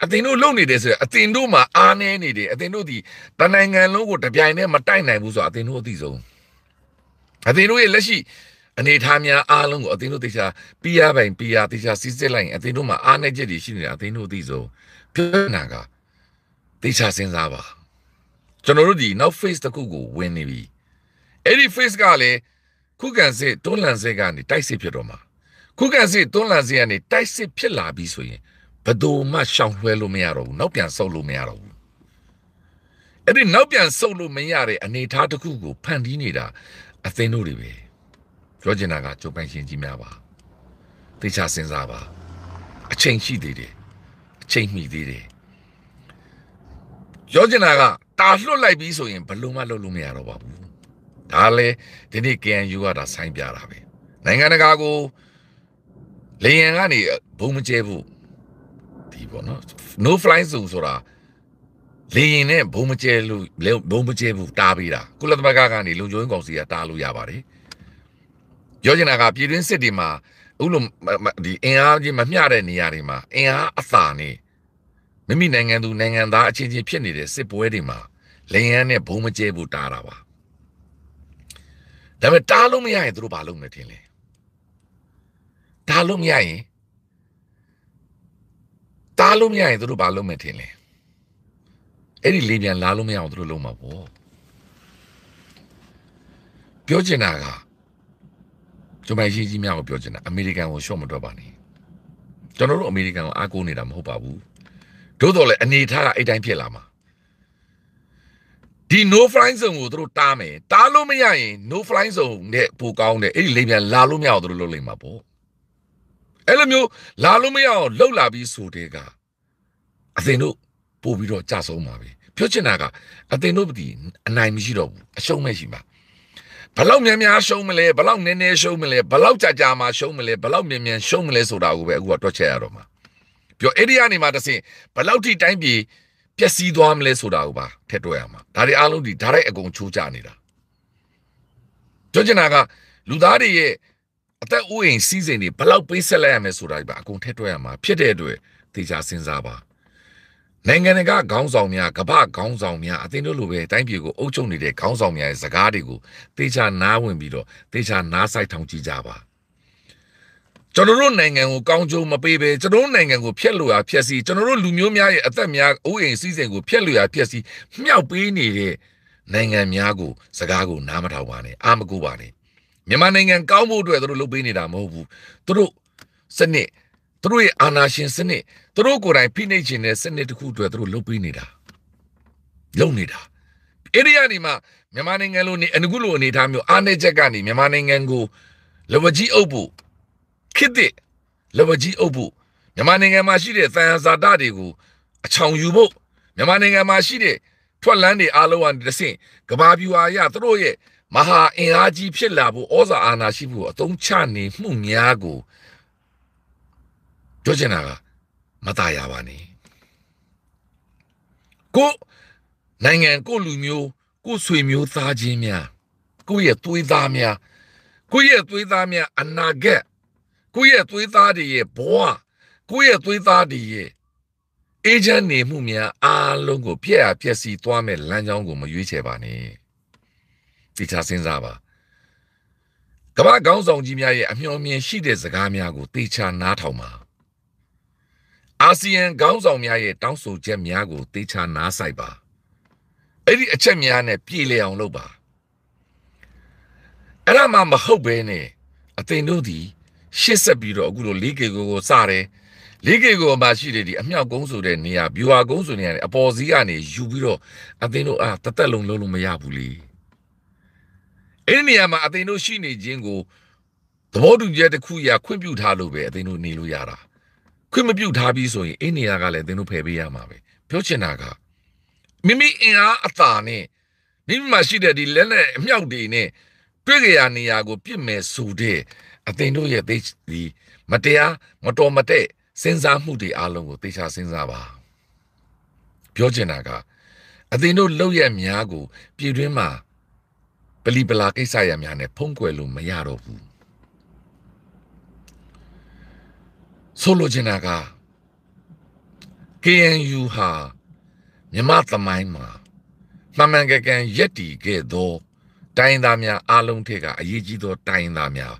A: အသင်တို့လုံနေတယ်ဆိုရင်အသင်တို့မှာအားနည်းနေတယ်အသင်တို့ဒီတနိုင်ငံလုံးကိုတပြိုင်တည်းမတိုက်နိုင်ဘူးဆိုတော့အသင်တို့အသိဆုံးအသင်တို့ရဲ့လက်ရှိအနေထားများအားလုံးကိုအသင်တို့သိချာပြီးရပိုင်ပြီးရသိချာစစ်စစ်လိုက်ရင်အသင်တို့မှာအားနည်းချက်တွေရှိနေတာအသင်တို့အသိဆုံးပြောနာကသိချာစဉ်းစားပါ ကျွန်တော်တို့ဒီနောက် face တစ်ခုကိုဝင်နေပြီအဲ့ဒီ face ကလည်းခုခံစစ်တွန်းလှန်စစ်ကနေတိုက်စစ်ဖြစ်တော့မှာခုခံစစ်တွန်းလှန်စစ်ကနေတိုက်စစ်ဖြစ်လာပြီဆိုရင်ဘယ်သူမှရှောင်လွှဲလို့မရတော့ဘူးနောက်ပြန်ဆုပ်လို့မရတော့ဘူးအဲ့ဒီနောက်ပြန်ဆုပ်လို့မရတဲ့အနေအထားတစ်ခုကိုဖန်တီးနေတာအသင်းတို့တွေပဲပြောချင်တာကကြိုပိုင်ရှင်ကြီးများပါသိချစဉ်းစားပါ အချိန်ရှိသေးတယ်အချိန်မှီသေးတယ်ပြောချင်တာကတာလွတ်လိုက်ပြီဆိုရင်ဘလို့မှလုပ်လို့မရတော့ပါဘူးဒါလည်းဒီနေ့ KNU ကဒါဆိုင်းပြတာပဲနိုင်ငံတကာကိုလေရင်ကနေဘုံမကျဲဖို့ကြီးပေါ့နော် no fly zone ဆိုတာလေရင်နဲ့ဘုံမကျဲလို့ဘုံမကျဲဘူးတားပေးတာကုလသမဂ္ဂကနေလုံခြုံရေးကောင်စီကတားလို့ရပါတယ်ပြောချင်တာကပြည်တွင်းစစ်တွေမှာအခုလိုဒီအင်အားကြီးမမျှတဲ့နေရာတွေမှာအင်အားအသာနေမိမိနိုင်ငံသူနိုင်ငံသားအချင်းချင်းဖြစ်နေတဲ့စစ်ပွဲတွေမှာလေရင်နဲ့ဘုံမကျဲဘူးတားတာပါဒါပေမဲ့တားလို့မရရင်တို့ဘာလုပ်မလဲထင်လဲတားလို့မရရင်တားလို့မရရင်တို့ဘာလုပ်မယ်ထင်လဲအဲ့ဒီလေပြန်လာလို့မရအောင်တို့လုပ်မှာပေါ့ပြောချင်တာကကျွန်မရှိကြီးများကိုပြောချင်တာအမေရိကန်ကိုရှော့မတော့ပါနဲ့ကျွန်တော်တို့အမေရိကန်ကိုအားကိုးနေတာမဟုတ်ပါဘူးသို့တော်လည်းအနေထားကအဲ့တိုင်းဖြစ်လာမှာဒီ no fly zone ကိုတို့တားမယ်တားလို့မရရင် no fly zone နဲ့ပိုကောင်းတယ်အဲ့ဒီလေပြန်လာလို့မရအောင်တို့လုပ်လိမ့်မှာပေါ့အဲ့လိုမျိုး လာလို့မရအောင်လှုပ်လာပြီးဆိုတဲ့ကအသင်တို့ပို့ပြီးတော့ကြဆုံးပါပဲပြောချင်တာကအသင်တို့ဒီအနိုင်မရှိတော့ဘူးအရှုံးပဲရှိမှာဘလောက်မြန်မြန်ရှုံးမလဲဘလောက်နည်းနည်းရှုံးမလဲဘလောက်ကြာကြာမှရှုံးမလဲဘလောက်မြန်မြန်ရှုံးမလဲဆိုတာကိုပဲအခုတော့တွက်ချက်ရတော့မှာပြောအဲ့ဒီကနေမှတစ်ဆင့်ဘလောက်ထိတိုင်းပြည်ပျက်စီးသွားမလဲဆိုတာကိုပါထက်တွက်ရမှာဒါတွေအားလုံးဒီဒါရိုက်အကုန်ချိုးကြနေတာကြွကျင်တာကလူသားတွေရဲ့အသက်အိုးအိမ်စီးစိမ်တွေဘလောက်ပေးဆက်လိုက်ရမယ်ဆိုတာပါအကုန်ထည့်တွက်ရမှာဖြစ်တဲ့အတွက်သေချာစဉ်းစားပါနိုင်ငံတကာခေါင်းဆောင်များကမ္ဘာခေါင်းဆောင်များအသင်းတို့လိုပဲတိုင်းပြည်ကိုအုပ်ချုပ်နေတဲ့ခေါင်းဆောင်များရဲ့စကားတွေကိုသေချာနားဝင်ပြီးတော့သေချာနားဆိုင်ထောင်ကြည့်ကြပါကျွန်တော်တို့နိုင်ငံကိုကောင်းကျိုးမပေးဘဲကျွန်တော်တို့နိုင်ငံကိုဖျက်လို့ရဖျက်စီကျွန်တော်တို့လူမျိုးများရဲ့အသက်များအိုးအိမ်စည်းစိမ်ကိုဖျက်လို့ရဖျက်စီမြှောက်ပေးနေတဲ့နိုင်ငံများကိုစကားကိုနားမထောင်ပါနဲ့အာမကူပါနဲ့မြန်မာနိုင်ငံကောင်းဖို့အတွက်သူတို့လုပ်ပေးနေတာမဟုတ်ဘူးသူတို့စနစ်သူတို့ရဲ့အာဏာရှင်စနစ်သူတို့ကိုယ်တိုင်ဖိနှိပ်ခြင်းနဲ့စနစ်တစ်ခုအတွက်သူတို့လုပ်ပေးနေတာလုပ်နေတာအဲ့ဒီကနေမှမြန်မာနိုင်ငံလိုနေအနကုလိုအနေအထားမျိုးအားနည်းချက်ကနေမြန်မာနိုင်ငံကိုလဝကြီးအုပ်ဖို့ခစ်တဲ့လဝကြီးအုပ်ဖို့မြန်မာနိုင်ငံမှာရှိတဲ့သံဃာစာတတွေကိုအချောင်ယူဖို့မြန်မာနိုင်ငံမှာရှိတဲ့ထွက်လန်းတွေအားလုံးကနေတဆင့်ကဘာပြူအားရသူတို့ရဲ့မဟာအင်အားကြီးဖြစ်လာဖို့ဩဇာအာဏာရှိဖို့အသုံးချနေမှုများကိုကြွချင်တာကမตายရပါနဲ့ကိုနိုင်ငံကိုလူမျိုးကိုဆွေမျိုးသားချင်းများကိုရဲ့သွေးသားများကိုရဲ့သွေးသားများအနာဂတ်ကိုရဲ့သွေးသားတွေရဲ့ဘဝကိုရဲ့သွေးသားတွေရဲ့အေဂျင့်နေမှုများအားလုံးကိုပြည့်အပ်ပျက်စီးသွားမဲ့လမ်းကြောင်းကိုမရွေးချယ်ပါနဲ့သေချာစဉ်းစားပါကမ္ဘာကောင်းဆောင်ကြီးများရဲ့အမျှော်မြင်ရှိတဲ့စကားများကိုသေချာနားထောင်ပါအာဆီယံကောင်းဆောင်များရဲ့တောင်းဆိုချက်များကိုသေချာနားဆိုင်ပါအဲ့ဒီအချက်များနဲ့ပြည်လည်အောင်လုပ်ပါအဲ့ဒါမှမဟုတ်ဘဲနဲ့အသင်တို့ဒီရှစ်ဆက်ပြီးတော့အခုလို league ကိုကိုစတယ် league ကိုမှရှိတယ်ဒီအမြောက်ကုန်းဆိုတဲ့နေရာ viewer ကုန်းဆိုနေရာအပေါ်စီးကနေယူပြီးတော့အသင်တို့အာတသက်လုံးလုံးလို့မရဘူးလေအဲ့ဒီနေရာမှာအသင်တို့ရှိနေခြင်းကိုသဘောတူချက်တစ်ခုရာခွင့်ပြုထားလို့ပဲအသင်တို့နေလို့ရတာခွင့်မပြုထားပြီးဆိုရင်အဲ့နေရာကလည်းအသင်တို့ဖယ်ပေးရမှာပဲပြောချင်တာကမိမိအင်အားအသာနဲ့မိမိမှာရှိတဲ့ဒီလက်နဲ့အမြောက်တွေနဲ့တွေ့ကြရနေရာကိုပြစ်မယ်ဆိုတဲ့အသင်တို့ရဲ့ဒီမတရားမတော်မတဲ့စဉ်းစားမှုတွေအလုံးကိုသေချာစဉ်းစားပါပြောချင်တာကအသင်တို့လောက်ရများကို ပြည်တွင်းမှာပလီပလာကိစ္စရများနဲ့ဖုံးကွယ်လို့မရတော့ဘူးဆိုလိုချင်တာက KNU ဟာမြမသမိုင်းမှာမှန်မှန်ကန်ကန်ရက်တည်ခဲ့သောတိုင်းသားများအားလုံးထက်ကအရေးကြီးသော တိုင်းသားများ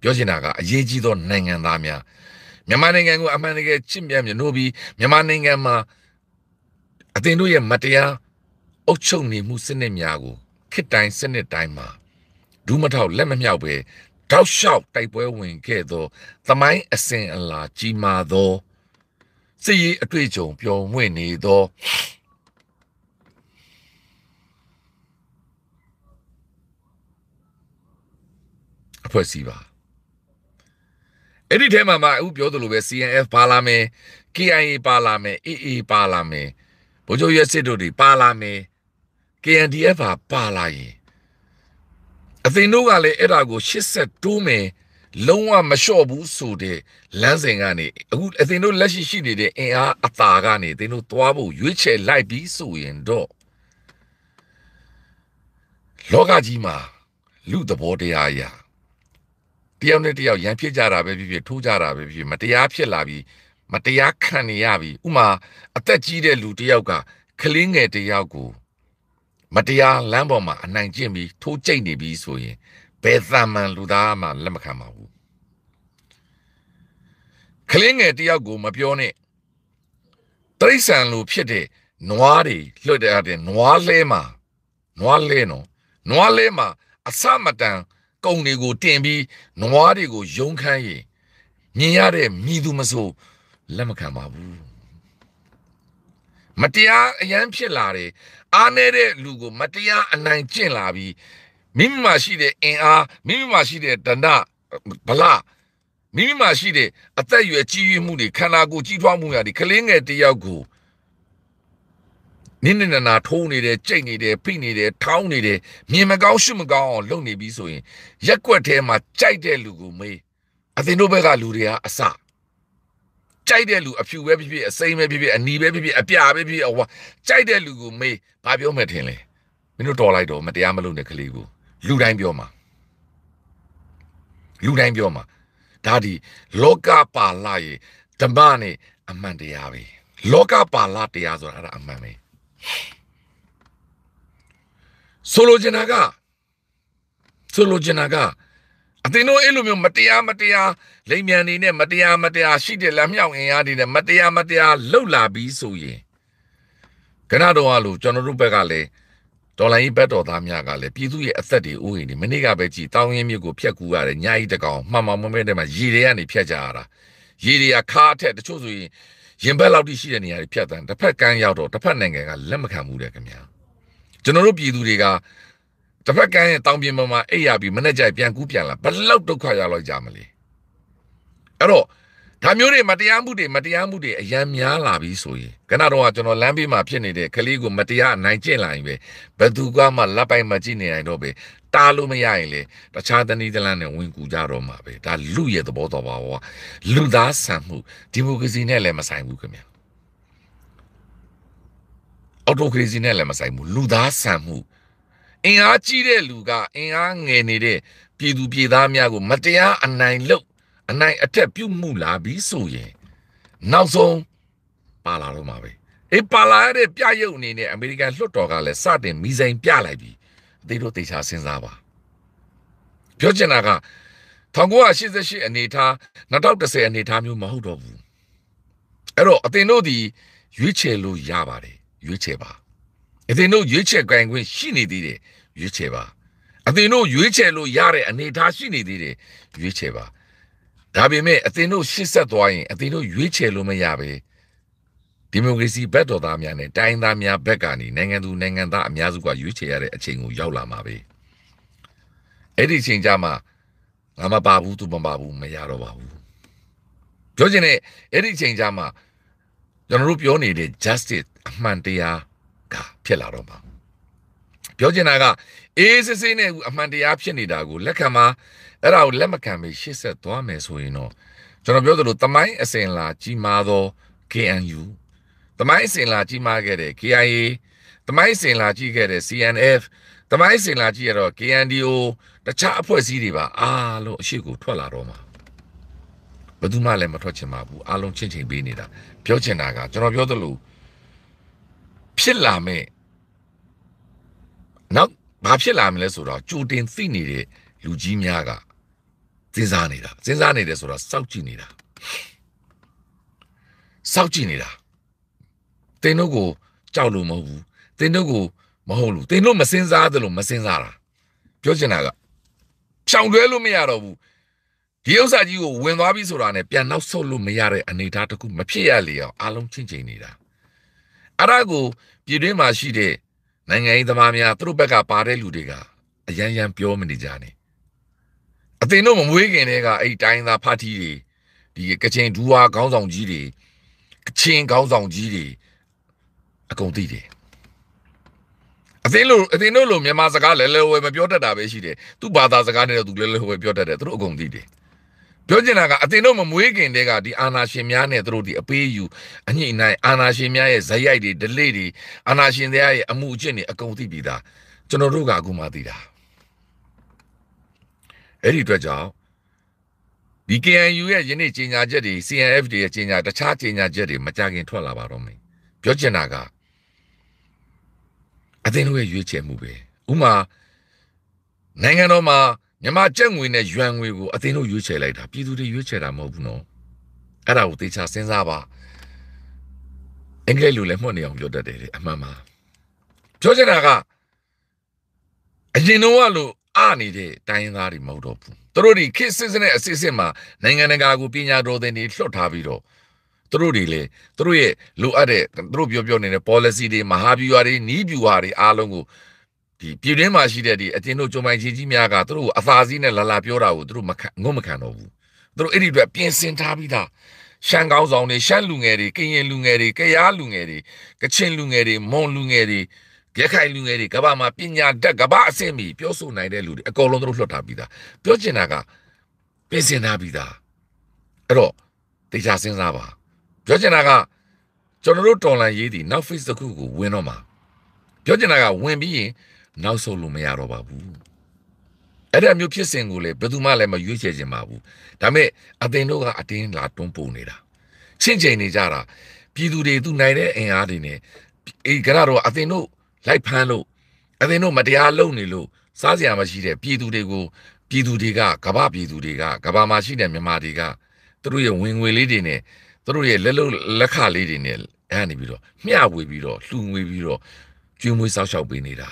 A: ပြောချင်တာကအရေးကြီးသောနိုင်ငံသားများမြန်မာနိုင်ငံကိုအမှန်တကယ်ချစ်မြတ်မြနိုးပြီးမြန်မာနိုင်ငံမှာအသင်တို့ရဲ့မတရားအုပ်ချုပ်နေမှုစနစ်များကိုခေတ်တိုင်းစနစ်တိုင်းမှာဒူးမထောက်လက်မမြောက်ပဲတောက်လျှောက်တိုက်ပွဲဝင်ခဲ့သောသမိုင်းအစဉ်အလာကြီးမာသောစစ်ရေးအတွေ့အကြုံပျော်မွေ့နေသောအဖွဲ့အစည်းပါအဲ့ဒီထဲမှာမှအခုပြောသလိုပဲ CNF ပါလာမယ် KIA ပါလာမယ် AA ပါလာမယ်ဗိုလ်ချုပ်ရဲစစ်တို့တွေပါလာမယ် KNDF ဟာပါလာရင်အသင်တို့ကလည်းအဲ့ဒါကို80တိုးမယ်လုံးဝမလျှော့ဘူးဆိုတဲ့လမ်းစဉ်ကနေအခုအသင်တို့လက်ရှိရှိနေတဲ့အင်အားအတာကနေအသင်တို့သွားဖို့ရွေးချယ်လိုက်ပြီးဆိုရင်တော့လောကကြီးမှာလူသဘောတရားအရာတယောက်နဲ့တယောက်ရန်ဖြစ်ကြတာပဲဖြစ်ဖြစ်ထိုးကြတာပဲဖြစ်ဖြစ်မတရားဖြစ်လာပြီးမတရားခံနေရပြီးဥမာအသက်ကြီးတဲ့လူတယောက်ကကလင်းငယ်တယောက်ကိုမတရားလမ်းပေါ်မှာအနိုင်ကျင့်ပြီးထိုးကျိတ်နေပြီဆိုရင်ဘယ်သာမန်လူသားမှလက်မခံပါဘူးကလင်းငယ်တယောက်ကိုမပြောနဲ့တိရစ္ဆာန်လိုဖြစ်တဲ့နွားတွေလွတ်တဲ့အတဲ့နွားလဲမှာနွားလဲနော်နွားလဲမှာအစမတန်ကုံတွေကို တင်ပြီးနွားတွေကိုယုံခန်းရင်မြင်ရတဲ့မြည်သူမဆိုလက်မခံပါဘူးမတရားအရန်ဖြစ်လာတယ်အားနေတဲ့လူကိုမတရားအနိုင်ကျင့်လာပြီးမိမိမှာရှိတဲ့အင်အားမိမိမှာရှိတဲ့ဒဏဗလာမိမိမှာရှိတဲ့အသက်အရွယ်ကြီးရွေးမှုတွေခန္ဓာကိုယ်ကြီးထွားမှုရာတွေကလေးငယ်တယောက်ကိုနင်းနေနာထိုးနေတယ်ကြိတ်နေတယ်ဖိနေတယ်ထောင်းနေတယ်မြင်မကောင်းရှုမကောင်းအောင် လုပ်နေပြီးဆိုရင် ရက်ွက်ထဲမှာကြိုက်တဲ့လူကိုမေးအသင်တို့ဘက်ကလူတွေကအစားကြိုက်တဲ့လူအဖြူပဲဖြစ်ဖြစ်အစိမ်းပဲဖြစ်ဖြစ်အနီပဲဖြစ်ဖြစ်အပြပဲဖြစ်ဖြစ်အဝါကြိုက်တဲ့လူကိုမေးဘာပြောမှထင်လဲမင်းတို့တော်လိုက်တော့မတရားမလုပ်နဲ့ကလေးကိုလူတိုင်းပြောမှာလူတိုင်းပြောမှာဒါဒီလောကပါလာရေဓမ္မနဲ့အမှန်တရားပဲလောကပါလာတရားဆိုတာအဲ့ဒါအမှန်ပဲဆိုလိုချင်တာကဆိုလိုချင်တာကအသင်တို့အဲ့လိုမျိုးမတရားမတရားလိမ်မြန်နေနဲ့မတရားမတရားရှိတဲ့လက်မြောက်အင်အားတွေနဲ့မတရားမတရားလှုပ်လာပြီးဆိုရင်ကနတော်အလိုကျွန်တော်တို့ဘက်ကလည်းတော်လိုင်းဘက်တော်သားများကလည်းပြည်သူရဲ့အသက်တွေဥယျာဉ်တွေမနေ့ကပဲကြည်တောင်းရင်မြို့ကိုဖျက်ကူရတယ်ညကြီးတကောင်မှန်မှန်မမဲတဲ့မှာရေတွေကနေဖျက်ကြရတာရေတွေကခါအထက်တချို့ဆိုရင်ရင်ဘက်လောက်တိရှိတဲ့နေရာတွေဖျက်တမ်းတစ်ဖက်ကမ်းရောက်တော့တစ်ဖက်နိုင်ငံကလက်မခံဘူးတဲ့ခင်ဗျာကျွန်တော်တို့ပြည်သူတွေကတစ်ဖက်ကမ်းရဲ့တောင်ပြင်ပေါ်မှာအိပ်ရပြီးမနေ့ကျပြန်ကူးပြန်လာဘလောက်ဒုက္ခရလောက်ကြမလဲအဲ့တော့ဒါမျိုးတွေမတရားမှုတွေမတရားမှုတွေအရန်များလာပြီဆိုရင်ခဏတော့ကျွန်တော်လမ်းဘေးမှာဖြစ်နေတဲ့ကလေးကိုမတရားနိုင်ကျင့်လာရင်ပဲဘယ်သူကမှလက်ပိုက်မကြည့်နေနိုင်တော့ပဲတားလို့မရရင်လေတခြားတနည်းတလန်းနဲ့ဝင်ကူကြတော့မှာပဲဒါလူရဲ့သဘောတော်ပါဘောလူသားဆန်မှုဒီမိုကရေစီနဲ့လည်းမဆိုင်ဘူးခင်ဗျာအော်တိုကရေစီနဲ့လည်းမဆိုင်ဘူးလူသားဆန်မှုအင်အားကြီးတဲ့လူကအင်အားငယ်နေတဲ့ပြည်သူပြည်သားများကို မတရားအနိုင်လုပ်အနိုင်အထက်ပြုမှုလာပြီးဆိုရင်နောက်ဆုံးပါလာတော့မှာပဲအေးပါလာရတဲ့ပြရုပ်အနေနဲ့အမေရိကန်လွှတ်တော်ကလည်းစတင်မိဆိုင်ပြလိုက်ပြီအသေးတို့တေချာစဉ်းစားပါပြောချင်တာက1988အနေထား2010အနေထားမျိုးမဟုတ်တော့ဘူးအဲ့တော့အသင်တို့ဒီရွေးချယ်လို့ရပါတယ်ရွေးချယ်ပါအသင်တို့ရွေးချယ်ကြင်ခွင့်ရှိနေသေးတယ်ရွေးချယ်ပါအသင်တို့ရွေးချယ်လို့ရတဲ့အနေအထားရှိနေသေးတယ်ရွေးချယ်ပါဒါပေမဲ့အသင်တို့ရှစ်ဆက်သွားရင် အသင်တို့ရွေးချယ်လို့မရပဲဒီမိုကရေစီဘက်တော်သားများနဲ့တိုင်းသားများဘက်ကနေနိုင်ငံသူနိုင်ငံသားအများစုကရွေးချယ်ရတဲ့အချိန်ကိုရောက်လာမှာပဲအဲ့ဒီအချိန်ကြမှာငါမပါဘူးသူမပါဘူးမရတော့ပါဘူးပြောချင်တဲ့အဲ့ဒီအချိန်ကြမှာကျွန်တော်တို့ပြောနေတဲ့ justice အမှန်တရားကဖြစ်လာတော့မှာပြောချင်တာကအေးစစ်စစ်နဲ့အမှန်တရားဖြစ်နေတာကိုလက်ခံမှာအဲ့ဒါကိုလက်မခံပဲရှေ့ဆက်သွားမယ်ဆိုရင်တော့ကျွန်တော်ပြောသလိုတမိုင်းအစဉ်လာကြီးမားသော KNU တမိုင်းအစဉ်လာကြီးမားခဲ့တဲ့ KIA တမိုင်းအစဉ်လာကြီးခဲ့တဲ့ CNF တမိုင်းအစဉ်လာကြီးရတော့ KNDO တခြားအဖွဲ့အစည်းတွေပါအားလုံးအရှိကိုထွက်လာတော့မှာဘယ်သူမှလည်းမထွက်ချင်ပါဘူးအားလုံးချင်းချင်းပေးနေတာပြောချင်တာကကျွန်တော်ပြောသလိုဖြစ်လာမဲ့နောက်ဘာဖြစ်လာမလဲဆိုတော့ကြိုတင်သိနေတဲ့လူကြီးများကစဉ်းစားနေတာစဉ်းစားနေတယ်ဆိုတော့စောက်ကြည့်နေတာစောက်ကြည့်နေတာတင်းတို့ကိုကြောက်လို့မဟုတ်ဘူးတင်းတို့ကိုမဟုတ်လို့တင်းတို့မစင်စားသလိုမစင်စားတာပြောချင်တာကဖြောင်လွဲလို့မရတော့ဘူးဒီဥစ္စာကြီးကိုဝင်သွားပြီဆိုတာနဲ့ပြန်နောက်ဆုတ်လို့မရတဲ့အနေအထားတစ်ခုမဖြစ်ရလေအောင်အားလုံးချင်းချင်းနေတာအဲ့ဒါကိုပြည်တွင်းမှာရှိတဲ့နိုင်ငံရေးသမားများသူတို့ဘက်ကပါတဲ့လူတွေကအယံယံပြောမနေကြနဲ့အတင်တို့မမွေးခင်တည်းကအဲ့တိုင်းသားဖတ်တီတွေဒီကချင်ဒူဝါခေါင်းဆောင်ကြီးတွေကချင်ခေါင်းဆောင်ကြီးတွေအကုန်သိတယ်အတင်လို့အတင်တို့လိုမြန်မာစကားလဲလဲဝဲမပြောတတ်တာပဲရှိတယ်သူ့ဘာသာစကားနဲ့တော့သူလဲလဲဝဲပြောတတ်တယ်သူတို့အကုန်သိတယ်ပြောချင်တာကအတင်တော့မမွေးခင်တည်းကဒီအာနာရှင်များနဲ့တို့ဒီအပေးယူအညိနိုင်အာနာရှင်များရဲ့ဇယိုက်တွေ delay တွေအာနာရှင်တွေရဲ့အမှုအကျင့်တွေအကုန်သိပြီးသားကျွန်တော်တို့ကအခုမှသိတာအဲ့ဒီအတွက်ကြောင့်ဒီ KNU ရဲ့ယနေ့ကြီးညာချက်တွေ CNF တွေရဲ့ကြီးညာတခြားကြီးညာချက်တွေမကြခင်ထွက်လာပါတော့မယ်ပြောချင်တာကအတင်တို့ရဲ့ရွေးချယ်မှုပဲဥမာနိုင်ငံတော်မှာမြန်မာကြက်ငွေနဲ့ယွမ်ငွေကိုအတင်းတို့ရွေးချယ်လိုက်တာပြည်သူတွေရွေးချယ်တာမဟုတ်ဘူးနော်အဲ့ဒါကိုသေချာစဉ်းစားပါအင်္ဂလိပ်လိုလည်းမှတ်နေအောင်ပြောတတ်တယ်အမှန်ပါပြောချင်တာကအရင်တော့လို့အနေတဲ့တိုင်းရင်းသားတွေမဟုတ်တော့ဘူးသူတို့တွေခစ်စစ်စစ်နဲ့အစစ်စစ်မှာနိုင်ငံတကာကိုပညာတော်သင်တွေလွှတ်ထားပြီးတော့သူတို့တွေလေသူတို့ရဲ့လိုအပ်တဲ့သူတို့ပြောပြောနေတဲ့ policy တွေမဟာဗျူဟာတွေနီးဗျူဟာတွေအားလုံးကိုဒီပြည်တွင်းမှာရှိတဲ့ဒီအတင်းတို့ကြုံပိုင်ချင်းကြီးများကသူတို့အသာစီးနဲ့လာလာပြောတာကိုသူတို့မခံငုံမခံတော့ဘူးသူတို့အဲ့ဒီအတွက်ပြင်ဆင်ထားပြီးသားရှမ်းကောင်းဆောင်တွေရှမ်းလူငယ်တွေကရင်လူငယ်တွေကရားလူငယ်တွေကချင်လူငယ်တွေမွန်လူငယ်တွေရခိုင်လူငယ်တွေကဘာမှပညာတတ်ကဘာအဆင့်မီပြောဆိုနိုင်တဲ့လူတွေအကုန်လုံးသူတို့လွှတ်ထားပြီးသားပြောချင်တာကပြင်ဆင်ထားပြီးသားအဲ့တော့တေချာစဉ်းစားပါပြောချင်တာကကျွန်တော်တို့တော်လန်ရေးသည်နောက် face တစ်ခုကိုဝင်တော့မှာပြောချင်တာကဝင်ပြီးရင်နောက်ဆုတ်လို့မရတော့ပါဘူးအဲ့ဒါမျိုးဖြစ်စဉ်ကိုလည်းဘယ်သူမှလည်းမရွေးချယ်ခြင်းပါဘူးဒါမဲ့အသင်တို့ကအတင်းလာတွန်းပို့နေတာချင့်ချိန်နေကြတာပြည်သူတွေသူနိုင်တဲ့အင်အားတွေနဲ့အေးကြတော့အသင်တို့လိုက်ဖမ်းလို့အသင်တို့မတရားလုပ်နေလို့စားစရာမရှိတဲ့ပြည်သူတွေကိုပြည်သူတွေကကမ္ဘာပြည်သူတွေကကမ္ဘာမှာရှိတဲ့မြန်မာတွေကသူတို့ရဲ့ဝင်ငွေလေးတွေနဲ့သူတို့ရဲ့လက်လုံးလက်ခလေးတွေနဲ့အဲ့နေပြီးတော့မျှဝေပြီးတော့လှူငွေပြီးတော့ကျွေးမွေးစောက်ရှောက်ပေးနေတာ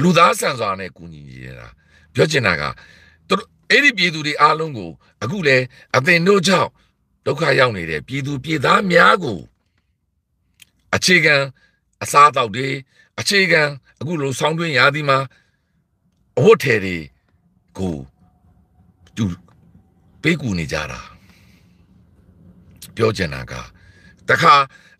A: လူသားဆန်စွာနဲ့ကူညီနေရတာပြောချင်တာကသူအဲ့ဒီပြည်သူတွေအားလုံးကိုအခုလဲအသင်တို့ကြောင့်ဒုက္ခရောက်နေတဲ့ပြည်သူပြည်သားများကိုအခြေခံအစားအသောက်တွေအခြေခံအခုလိုဆောင်းတွင်းရာသီမှာအဝတ်ထည်တွေကိုသူပေးကူနေကြတာပြောချင်တာကတခါ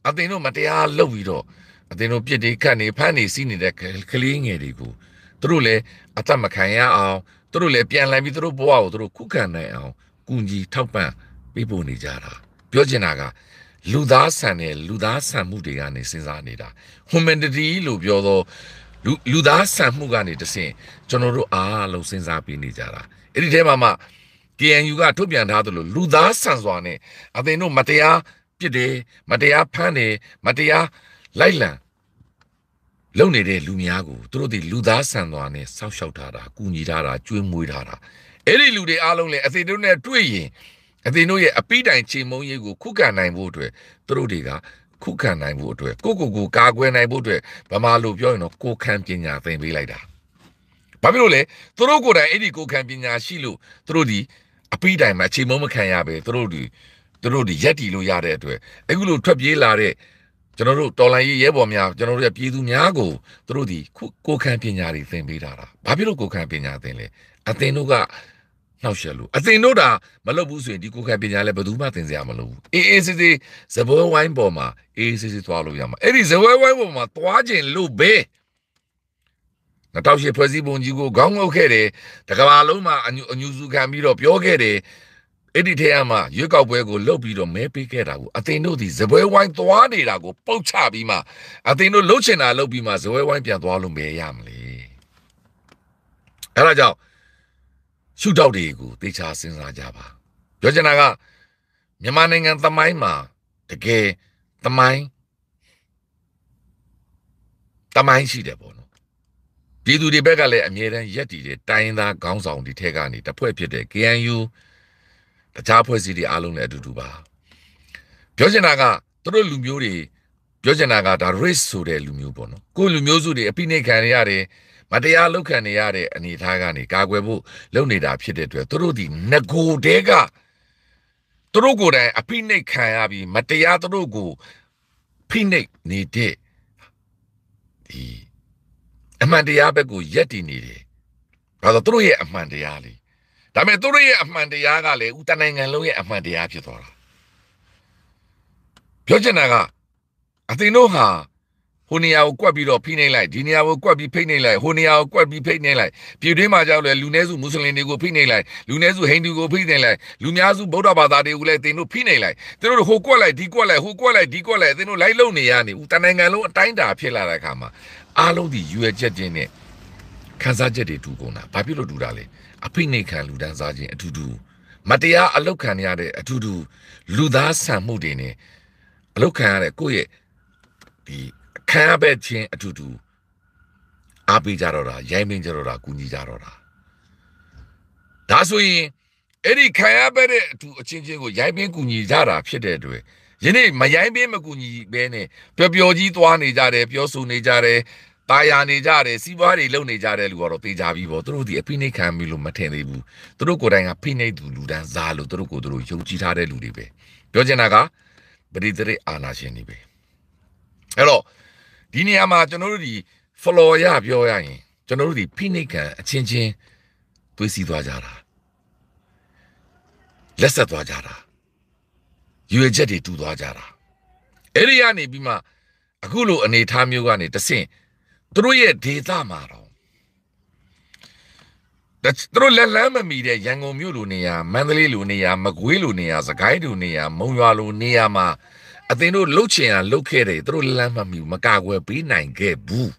A: အသင်တို့မတရားလုပ်ပြီးတော့အတင်းတို့ပြစ်တွေခတ်နေဖမ်းနေစီးနေတဲ့ကလေးငယ်တွေကိုသူတို့လည်းအသက်မခံရအောင်သူတို့လည်းပြန်လှန်ပြီးသူတို့ဘဝကိုသူတို့ခုခံနိုင်အောင်ကုညီထောက်ပံ့ပေးပို့နေကြတာပြောချင်တာကလူသားဆန်တဲ့လူသားဆန်မှုတွေကနေစဉ်းစားနေတာ humanity လို့ပြောသောလူလူသားဆန်မှုကနေတဆင့်ကျွန်တော်တို့အားလုံးစဉ်းစားပြီးနေကြတာအဲ့ဒီထဲမှာမှ KNU ကထုတ်ပြန်ထားသလိုလူသားဆန်စွာနဲ့အသင်တို့မတရားပြစ်တယ်မတရားဖမ်းတယ်မတရားလိုက်လံလုံနေတဲ့လူများကိုသူတို့ဒီလူသားဆန်သွားနဲ့စောက်ရှောက်ထားတာ၊ကူညီထားတာ၊ကျွေးမွေးထားတာအဲ့ဒီလူတွေအားလုံးလည်းအသေးတို့နဲ့တွေ့ရင်အသေးတို့ရဲ့အပိတိုင်ချိန်မုံရေးကိုခုခံနိုင်ဖို့အတွက်သူတို့တွေကခုခံနိုင်ဖို့အတွက်ကိုကိုကိုကာကွယ်နိုင်ဖို့အတွက်ဗမာလူပြောရင်တော့ကိုခံပညာသင်ပေးလိုက်တာဘာဖြစ်လို့လဲသူတို့ကိုယ်တိုင်အဲ့ဒီကိုခံပညာရှိလို့သူတို့ဒီအပိတိုင်မှာအချိန်မုံမခံရပဲသူတို့ဒီသူတို့ဒီရက်တီလို့ရတဲ့အတွက်အခုလိုထွက်ပြေးလာတဲ့ကျွန်တော်တို့တော်လိုင်းရေးရဲဘော်များကျွန်တော်တို့ရဲ့ပြည်သူများကိုသူတို့ဒီကိုခံပညာတွေသင်ပေးတာတာဘာဖြစ်လို့ကိုခံပညာသင်လဲအသင်တို့ကနှောက်ရလို့အသင်တို့ဒါမလုပ်ဘူးဆိုရင်ဒီကိုခံပညာလည်းဘယ်သူမှသင်စရာမလိုဘူးအေးအေးဆေးဆေးဇပွဲဝိုင်းပေါ်မှာအေးအေးဆေးဆေးသွားလို့ရမှာအဲ့ဒီဇပွဲဝိုင်းပေါ်မှာသွားခြင်းလို့ပဲနောက်ရှိဖွဲ့စည်းပုံကြီးကိုခေါင်းငုပ်ခဲ့တယ်တကဘာလုံးမှာအညူအညူစုခံပြီးတော့ပြောခဲ့တယ်အဲ့ဒီထဲမှာရွေးကောက်ပွဲကိုလှုပ်ပြီးတော့မဲပေးခဲ့တာကိုအသင်တို့ဒီဇပွဲဝိုင်းသွားနေတာကိုပုတ်ချပြီးမှအသင်တို့လှုပ်ချင်တာလှုပ်ပြီးမှဇပွဲဝိုင်းပြန်သွားလို့မဲရမလဲအဲ့ဒါကြောင့်ရှုထောက်တွေကိုတေချာစဉ်းစားကြပါပြောချင်တာကမြန်မာနိုင်ငံသမိုင်းမှာတကယ်သမိုင်းသမိုင်းရှိတယ်ပေါ့နော်ပြည်သူတွေဘက်ကလည်းအမြဲတမ်းရက်တည်တယ်တိုင်းသားခေါင်းဆောင်တွေထဲကနေတဖွဲ့ဖြစ်တဲ့ KNU တခြားဖွဲ့စည်းတွေအားလုံးလည်းအတူတူပါပြောချင်တာကသူတို့လူမျိုးတွေပြောချင်တာကဒါ race ဆိုတဲ့လူမျိုးပေါ့နော်ကိုလူမျိုးစုတွေအပိနှိတ်ခံရတယ်မတရားလုပ်ခံနေရတဲ့အနေအထားကနေကာကွယ်ဖို့လုပ်နေတာဖြစ်တဲ့အတွက်သူတို့ဒီငကိုတဲကသူတို့ကိုယ်တိုင်အဖိနှိတ်ခံရပြီး မတရားသူတို့ကိုဖိနှိပ်နေတဲ့ဒီအမှန်တရားဘက်ကိုယက်တည်နေတယ်။ဒါဆိုသူတို့ရဲ့အမှန်တရားလေးဒါပေမဲ့သူတို့ရဲ့အမှန်တရားကလည်းဦးတနိုင်ငံလုံးရဲ့အမှန်တရားဖြစ်သွားတာပြောချင်တာကအသင်တို့ဟာဟိုနေရာကိုကွက်ပြီးတော့ဖိနှိပ်လိုက်ဒီနေရာကိုကွက်ပြီးဖိနှိပ်လိုက်ဟိုနေရာကိုကွက်ပြီးဖိနှိပ်လိုက်ပြည်တွင်းမှာကြောက်လေလူနည်းစုမွတ်စလင်တွေကိုဖိနှိပ်လိုက်လူနည်းစုဟိန္ဒူကိုဖိနှိပ်လိုက်လူများစုဗုဒ္ဓဘာသာတွေကိုလည်းတင်တို့ဖိနှိပ်လိုက်သူတို့ဟိုကွက်လိုက်ဒီကွက်လိုက်ဟိုကွက်လိုက်ဒီကွက်လိုက်တင်တို့လိုက်လုံနေရနေဦးတနိုင်ငံလုံးအတိုင်းတာဖြစ်လာတဲ့အခါမှာအားလုံးဒီရွေချက်ချင်းနဲ့ခန်းစားချက်တွေတူကုန်တာဘာဖြစ်လို့တူတာလဲအဖိနှိတ်ခံလူဒန်းစားခြင်းအထူးတူမတရားအလုတ်ခံရတဲ့အထူးတူလူသားဆန်မှုတွေနဲ့အလုတ်ခံရတဲ့ကိုယ့်ရဲ့ဒီအခမ်းအပဲ့ခြင်းအထူးတူအားပေးကြတော့တာရိုင်းပင်ကြတော့တာကူညီကြတော့တာဒါဆိုရင်အဲ့ဒီခံရပဲတဲ့အထူးအချင်းချင်းကိုရိုင်းပင်ကူညီကြတာဖြစ်တဲ့အတွက်ယနေ့မရိုင်းပင်မကူညီဘဲနဲ့ပျော်ပျော်ကြီးသွားနေကြတယ်ပြောဆိုနေကြတယ်ตายาနေကြတယ်စီးပွားတွေလုပ်နေကြတဲ့လူကတော့တေချာပြီးပေါ့သူတို့ဒီအဖိနှိတ်ခံပြီလို့မထင်သေးဘူးသူတို့ကိုယ်တိုင်ကဖိနှိတ်သူလူတန်းစားလို့သူတို့ကိုယ်သူတို့ယုံကြည်ထားတဲ့လူတွေပဲပြောချင်တာကပရိသရိအာနာရှင်တွေပဲအဲ့တော့ဒီနေရာမှာကျွန်တော်တို့ဒီ follow ရပြောရရင်ကျွန်တော်တို့ဒီဖိနှိတ်ခံအချင်းချင်းတွေးစီသွားကြတာလက်ဆက်သွားကြတာရွေချက်တွေတူသွားကြတာအဲ့ဒီကနေပြီးမှအခုလိုအနေထားမျိုးကနေတဆင့်သူတို့ရဲ့ဒေသမှာတော့ဒါသူတို့လက်လန်းမမီတဲ့ရန်ကုန်မြို့လိုနေရာမန္တလေးလိုနေရာမကွေးလိုနေရာစကိုင်းလိုနေရာမုံရွာလိုနေရာမှာအသင်တို့လှုပ်ချင်ရလှုပ်ခဲ့တယ်သူတို့လမ်းမမီဘူးမကာကွယ်ပေးနိုင်ခဲ့ဘူး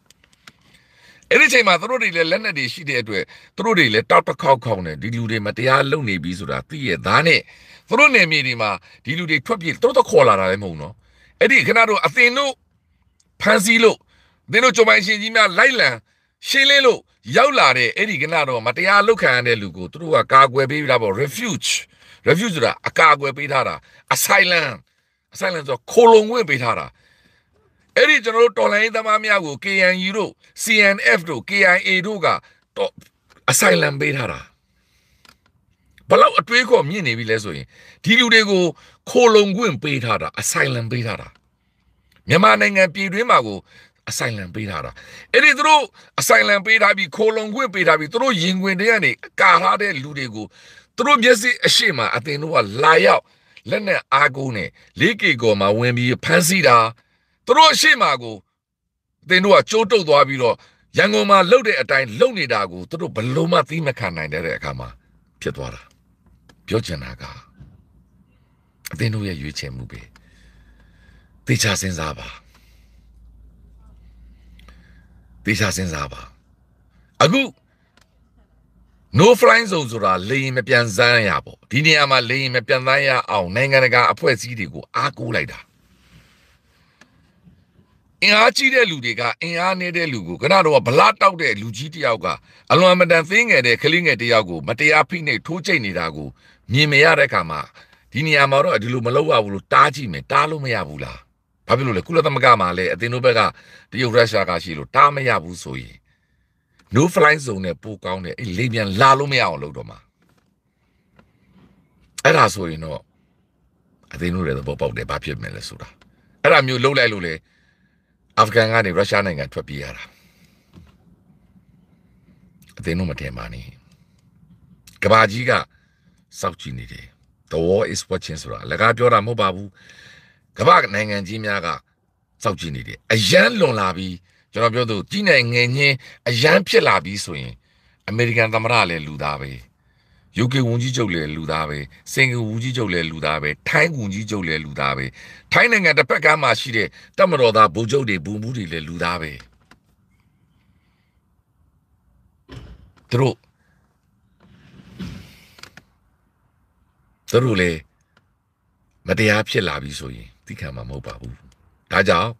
A: အဲ့ဒီချိန်မှာသူတို့တွေလည်းလက်နက်တွေရှိတဲ့အတွက်သူတို့တွေလည်းတောက်တခေါက်ခေါက်နဲ့ဒီလူတွေမတရား လုပ်နေပြီဆိုတာသိရသားနဲ့သူတို့နယ်မြေတွေမှာဒီလူတွေထွက်ပြေးသူတို့တော့ခေါ်လာတာလည်းမဟုတ်နော်အဲ့ဒီခဏတို့အသင်တို့ဖမ်းဆီးလို့သင်တို့ကြုံပိုင်ရှင်ကြီးများလိုက်လံရှင်းလင်းလို့ရောက်လာတဲ့အဲ့ဒီကဏ္ဍတော်မှာတရားလုခံရတဲ့လူကိုသူတို့ကကာကွယ်ပေးပြီးတာပေါ့ refuge refuge ဆိုတာအကာအကွယ်ပေးထားတာ asylum asylum ဆိုတာခိုလုံခွင့်ပေးထားတာအဲ့ဒီကျွန်တော်တို့တော်လိုင်းသမားများကို KNU တို့ CNF တို့ KIA တို့ကတော် asylum ပေးထားတာဘလောက်အတွေးခေါ်မြင့်နေပြီလဲဆိုရင်ဒီလူတွေကိုခိုလုံခွင့်ပေးထားတာ asylum ပေးထားတာမြန်မာနိုင်ငံပြည်တွင်းမှာကိုအဆိုင်လံပေးထားတာအဲ့ဒီသူတို့အဆိုင်လံပေးထားပြီးခိုလုံခွင့်ပေးထားပြီးသူတို့ရင်ခွင်တွေကနေကာထားတဲ့လူတွေကိုသူတို့မျက်စိအရှိမအတင်တို့ကလာရောက်လက်နဲ့အားကိုးနဲ့လေးကေကောမှာဝင်ပြီးဖမ်းဆီးတာသူတို့အရှိမကိုအတင်တို့ကကြိုးတုပ်သွားပြီးတော့ရန်ကုန်မှာလှုပ်တဲ့အတိုင်းလှုပ်နေတာကိုသူတို့ဘလုံးမသိမခံနိုင်တဲ့အခါမှာဖြစ်သွားတာပြောချင်တာကအတင်တို့ရဲ့ရွေးချယ်မှုပဲသိချစဉ်းစားပါသေချာစဉ်းစားပါအခု no fly zone ဆိုတာလေရင်မပြန်စမ်းရပေါ့ဒီနေရာမှာလေရင်မပြန်စမ်းရအောင်နိုင်ငံတကာအဖွဲ့အစည်းတွေကိုအားကိုးလိုက်တာအင်အားကြီးတဲ့လူတွေကအင်အားနည်းတဲ့လူကိုကတော့ဗလာတောက်တဲ့လူကြီးတယောက်ကအလွန်မတန်သိငယ်တဲ့ကလေးငယ်တယောက်ကိုမတရားဖိနှိပ်ထိုးကျိတ်နေတာကိုမြင်မရတဲ့အခါမှာဒီနေရာမှာတော့ဒီလိုမလုပ်ရဘူးလို့တားကြည့်မယ်တားလို့မရဘူးလားဘာဖြစ်လို့လဲကုလသမဂ္ဂမှာလည်းအသင်းတို့ဘက်ကတရုတ်ရုရှားကရှိလို့တားမရဘူးဆိုရင် no fly zone နဲ့ပိုကောင်းတယ်အဲ့လေပြန်လာလို့မရအောင်လုပ်တော့မှာအဲ့ဒါဆိုရင်တော့အသင်းတို့လည်းသဘောပေါက်တယ်ဘာဖြစ်မယ်လဲဆိုတာအဲ့ဒါမျိုးလုပ်လိုက်လို့လေအာဖဂန်ကနေရုရှားနိုင်ငံထွက်ပြေးရတာအသင်းတို့မတင်ပါနဲ့ကဘာကြီးကစောက်ကြည့်နေတယ် the war is watching ဆိုတာအလကားပြောတာမဟုတ်ပါဘူးကမ္ဘာနိုင်ငံကြီးများကစောင့်ကြည့်နေတယ်အရန်လွန်လာပြီးကျွန်တော်ပြောသူကြီးနိုင်ငံချင်းအရန်ဖြစ်လာပြီးဆိုရင်အမေရိကန်သမ္မတလည်းလူသားပဲ UK ဝန်ကြီးချုပ်လည်းလူသားပဲစင်ကာပူဝန်ကြီးချုပ်လည်းလူသားပဲထိုင်းဝန်ကြီးချုပ်လည်းလူသားပဲထိုင်းနိုင်ငံတစ်ဖက်ကမှရှိတဲ့တပ်မတော်သားဗိုလ်ချုပ်တွေဗိုလ်မှူးတွေလည်းလူသားပဲသူတို့သူတို့လည်းမတရားဖြစ်လာပြီဆိုရင်သိခံမှာမဟုတ်ပါဘူးဒါကြောင့်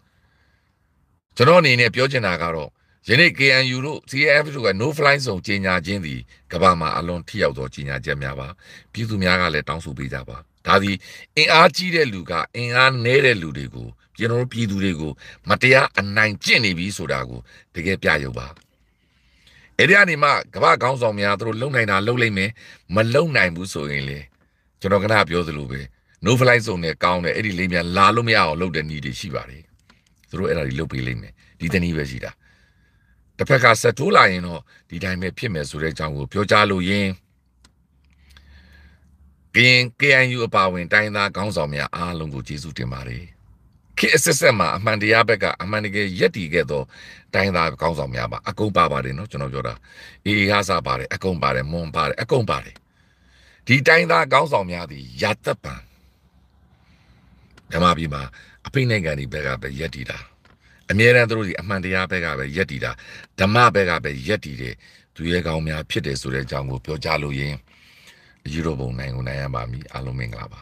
A: ကျွန်တော်အနေနဲ့ပြောချင်တာကတော့ယနေ့ KNU တို့ CAF တို့က no fly zone ကြီးညာခြင်းသည်ကမ္ဘာမှာအလွန်ထိရောက်သောကြီးညာချက်များပါပြည်သူများကလည်းတောင်းဆိုပေးကြပါဒါသည်အင်အားကြီးတဲ့လူကအင်အားနည်းတဲ့လူတွေကိုကျွန်တော်ပြည်သူတွေကိုမတရားအနိုင်ကျင့်နေပြီဆိုတာကိုတကယ်ပြရုပ်ပါအဲ့ဒီအနေမှာကမ္ဘာခေါင်းဆောင်များတို့လုံနိုင်တာလုံလိမ့်မယ်မလုံနိုင်ဘူးဆိုရင်လေကျွန်တော်ကနာပြောသလိုပဲ no fly zone နဲ့ကောင်းတယ်အဲ့ဒီလေမြန်လာလို့မရအောင်လုပ်တဲ့နည်းတွေရှိပါတယ်သူတို့အဲ့ဒါတွေလုပ်ပေးလိမ့်မယ်ဒီတနည်းပဲရှိတာတစ်ဖက်ကဆက်တိုးလာရင်တော့ဒီတိုင်းပဲဖြစ်မယ်ဆိုတဲ့အကြောင်းကိုပြောကြားလို့ရင်ကရင် KNU အပါဝင်တိုင်းသားခေါင်းဆောင်များအားလုံးကိုကျေးဇူးတင်ပါတယ်ခေအစစ်ဆက်မှာအမှန်တရားဘက်ကအမှန်တကယ်ယက်တီခဲ့သောတိုင်းသားခေါင်းဆောင်များပါအကုန်ပါပါတယ်နော်ကျွန်တော်ပြောတာအေအေဟာစားပါတယ်အကုန်ပါတယ်မွန်ပါတယ်အကုန်ပါတယ်ဒီတိုင်းသားခေါင်းဆောင်များသည်ရတ္တပံမြန်မာပြည်မှာအဖိနိုင်ငံတွေဘက်ကပဲယက်တည်တာအမြဲတမ်းသူတို့ဒီအမှန်တရားဘက်ကပဲယက်တည်တာဓမ္မဘက်ကပဲယက်တည်တယ်သူရဲကောင်းများဖြစ်တယ်ဆိုတဲ့အကြောင်းကိုပြောကြလို့ရင်ယူရိုဘုံနိုင်ငံနိုင်ရပါမည်အားလုံးမင်္ဂလာပါ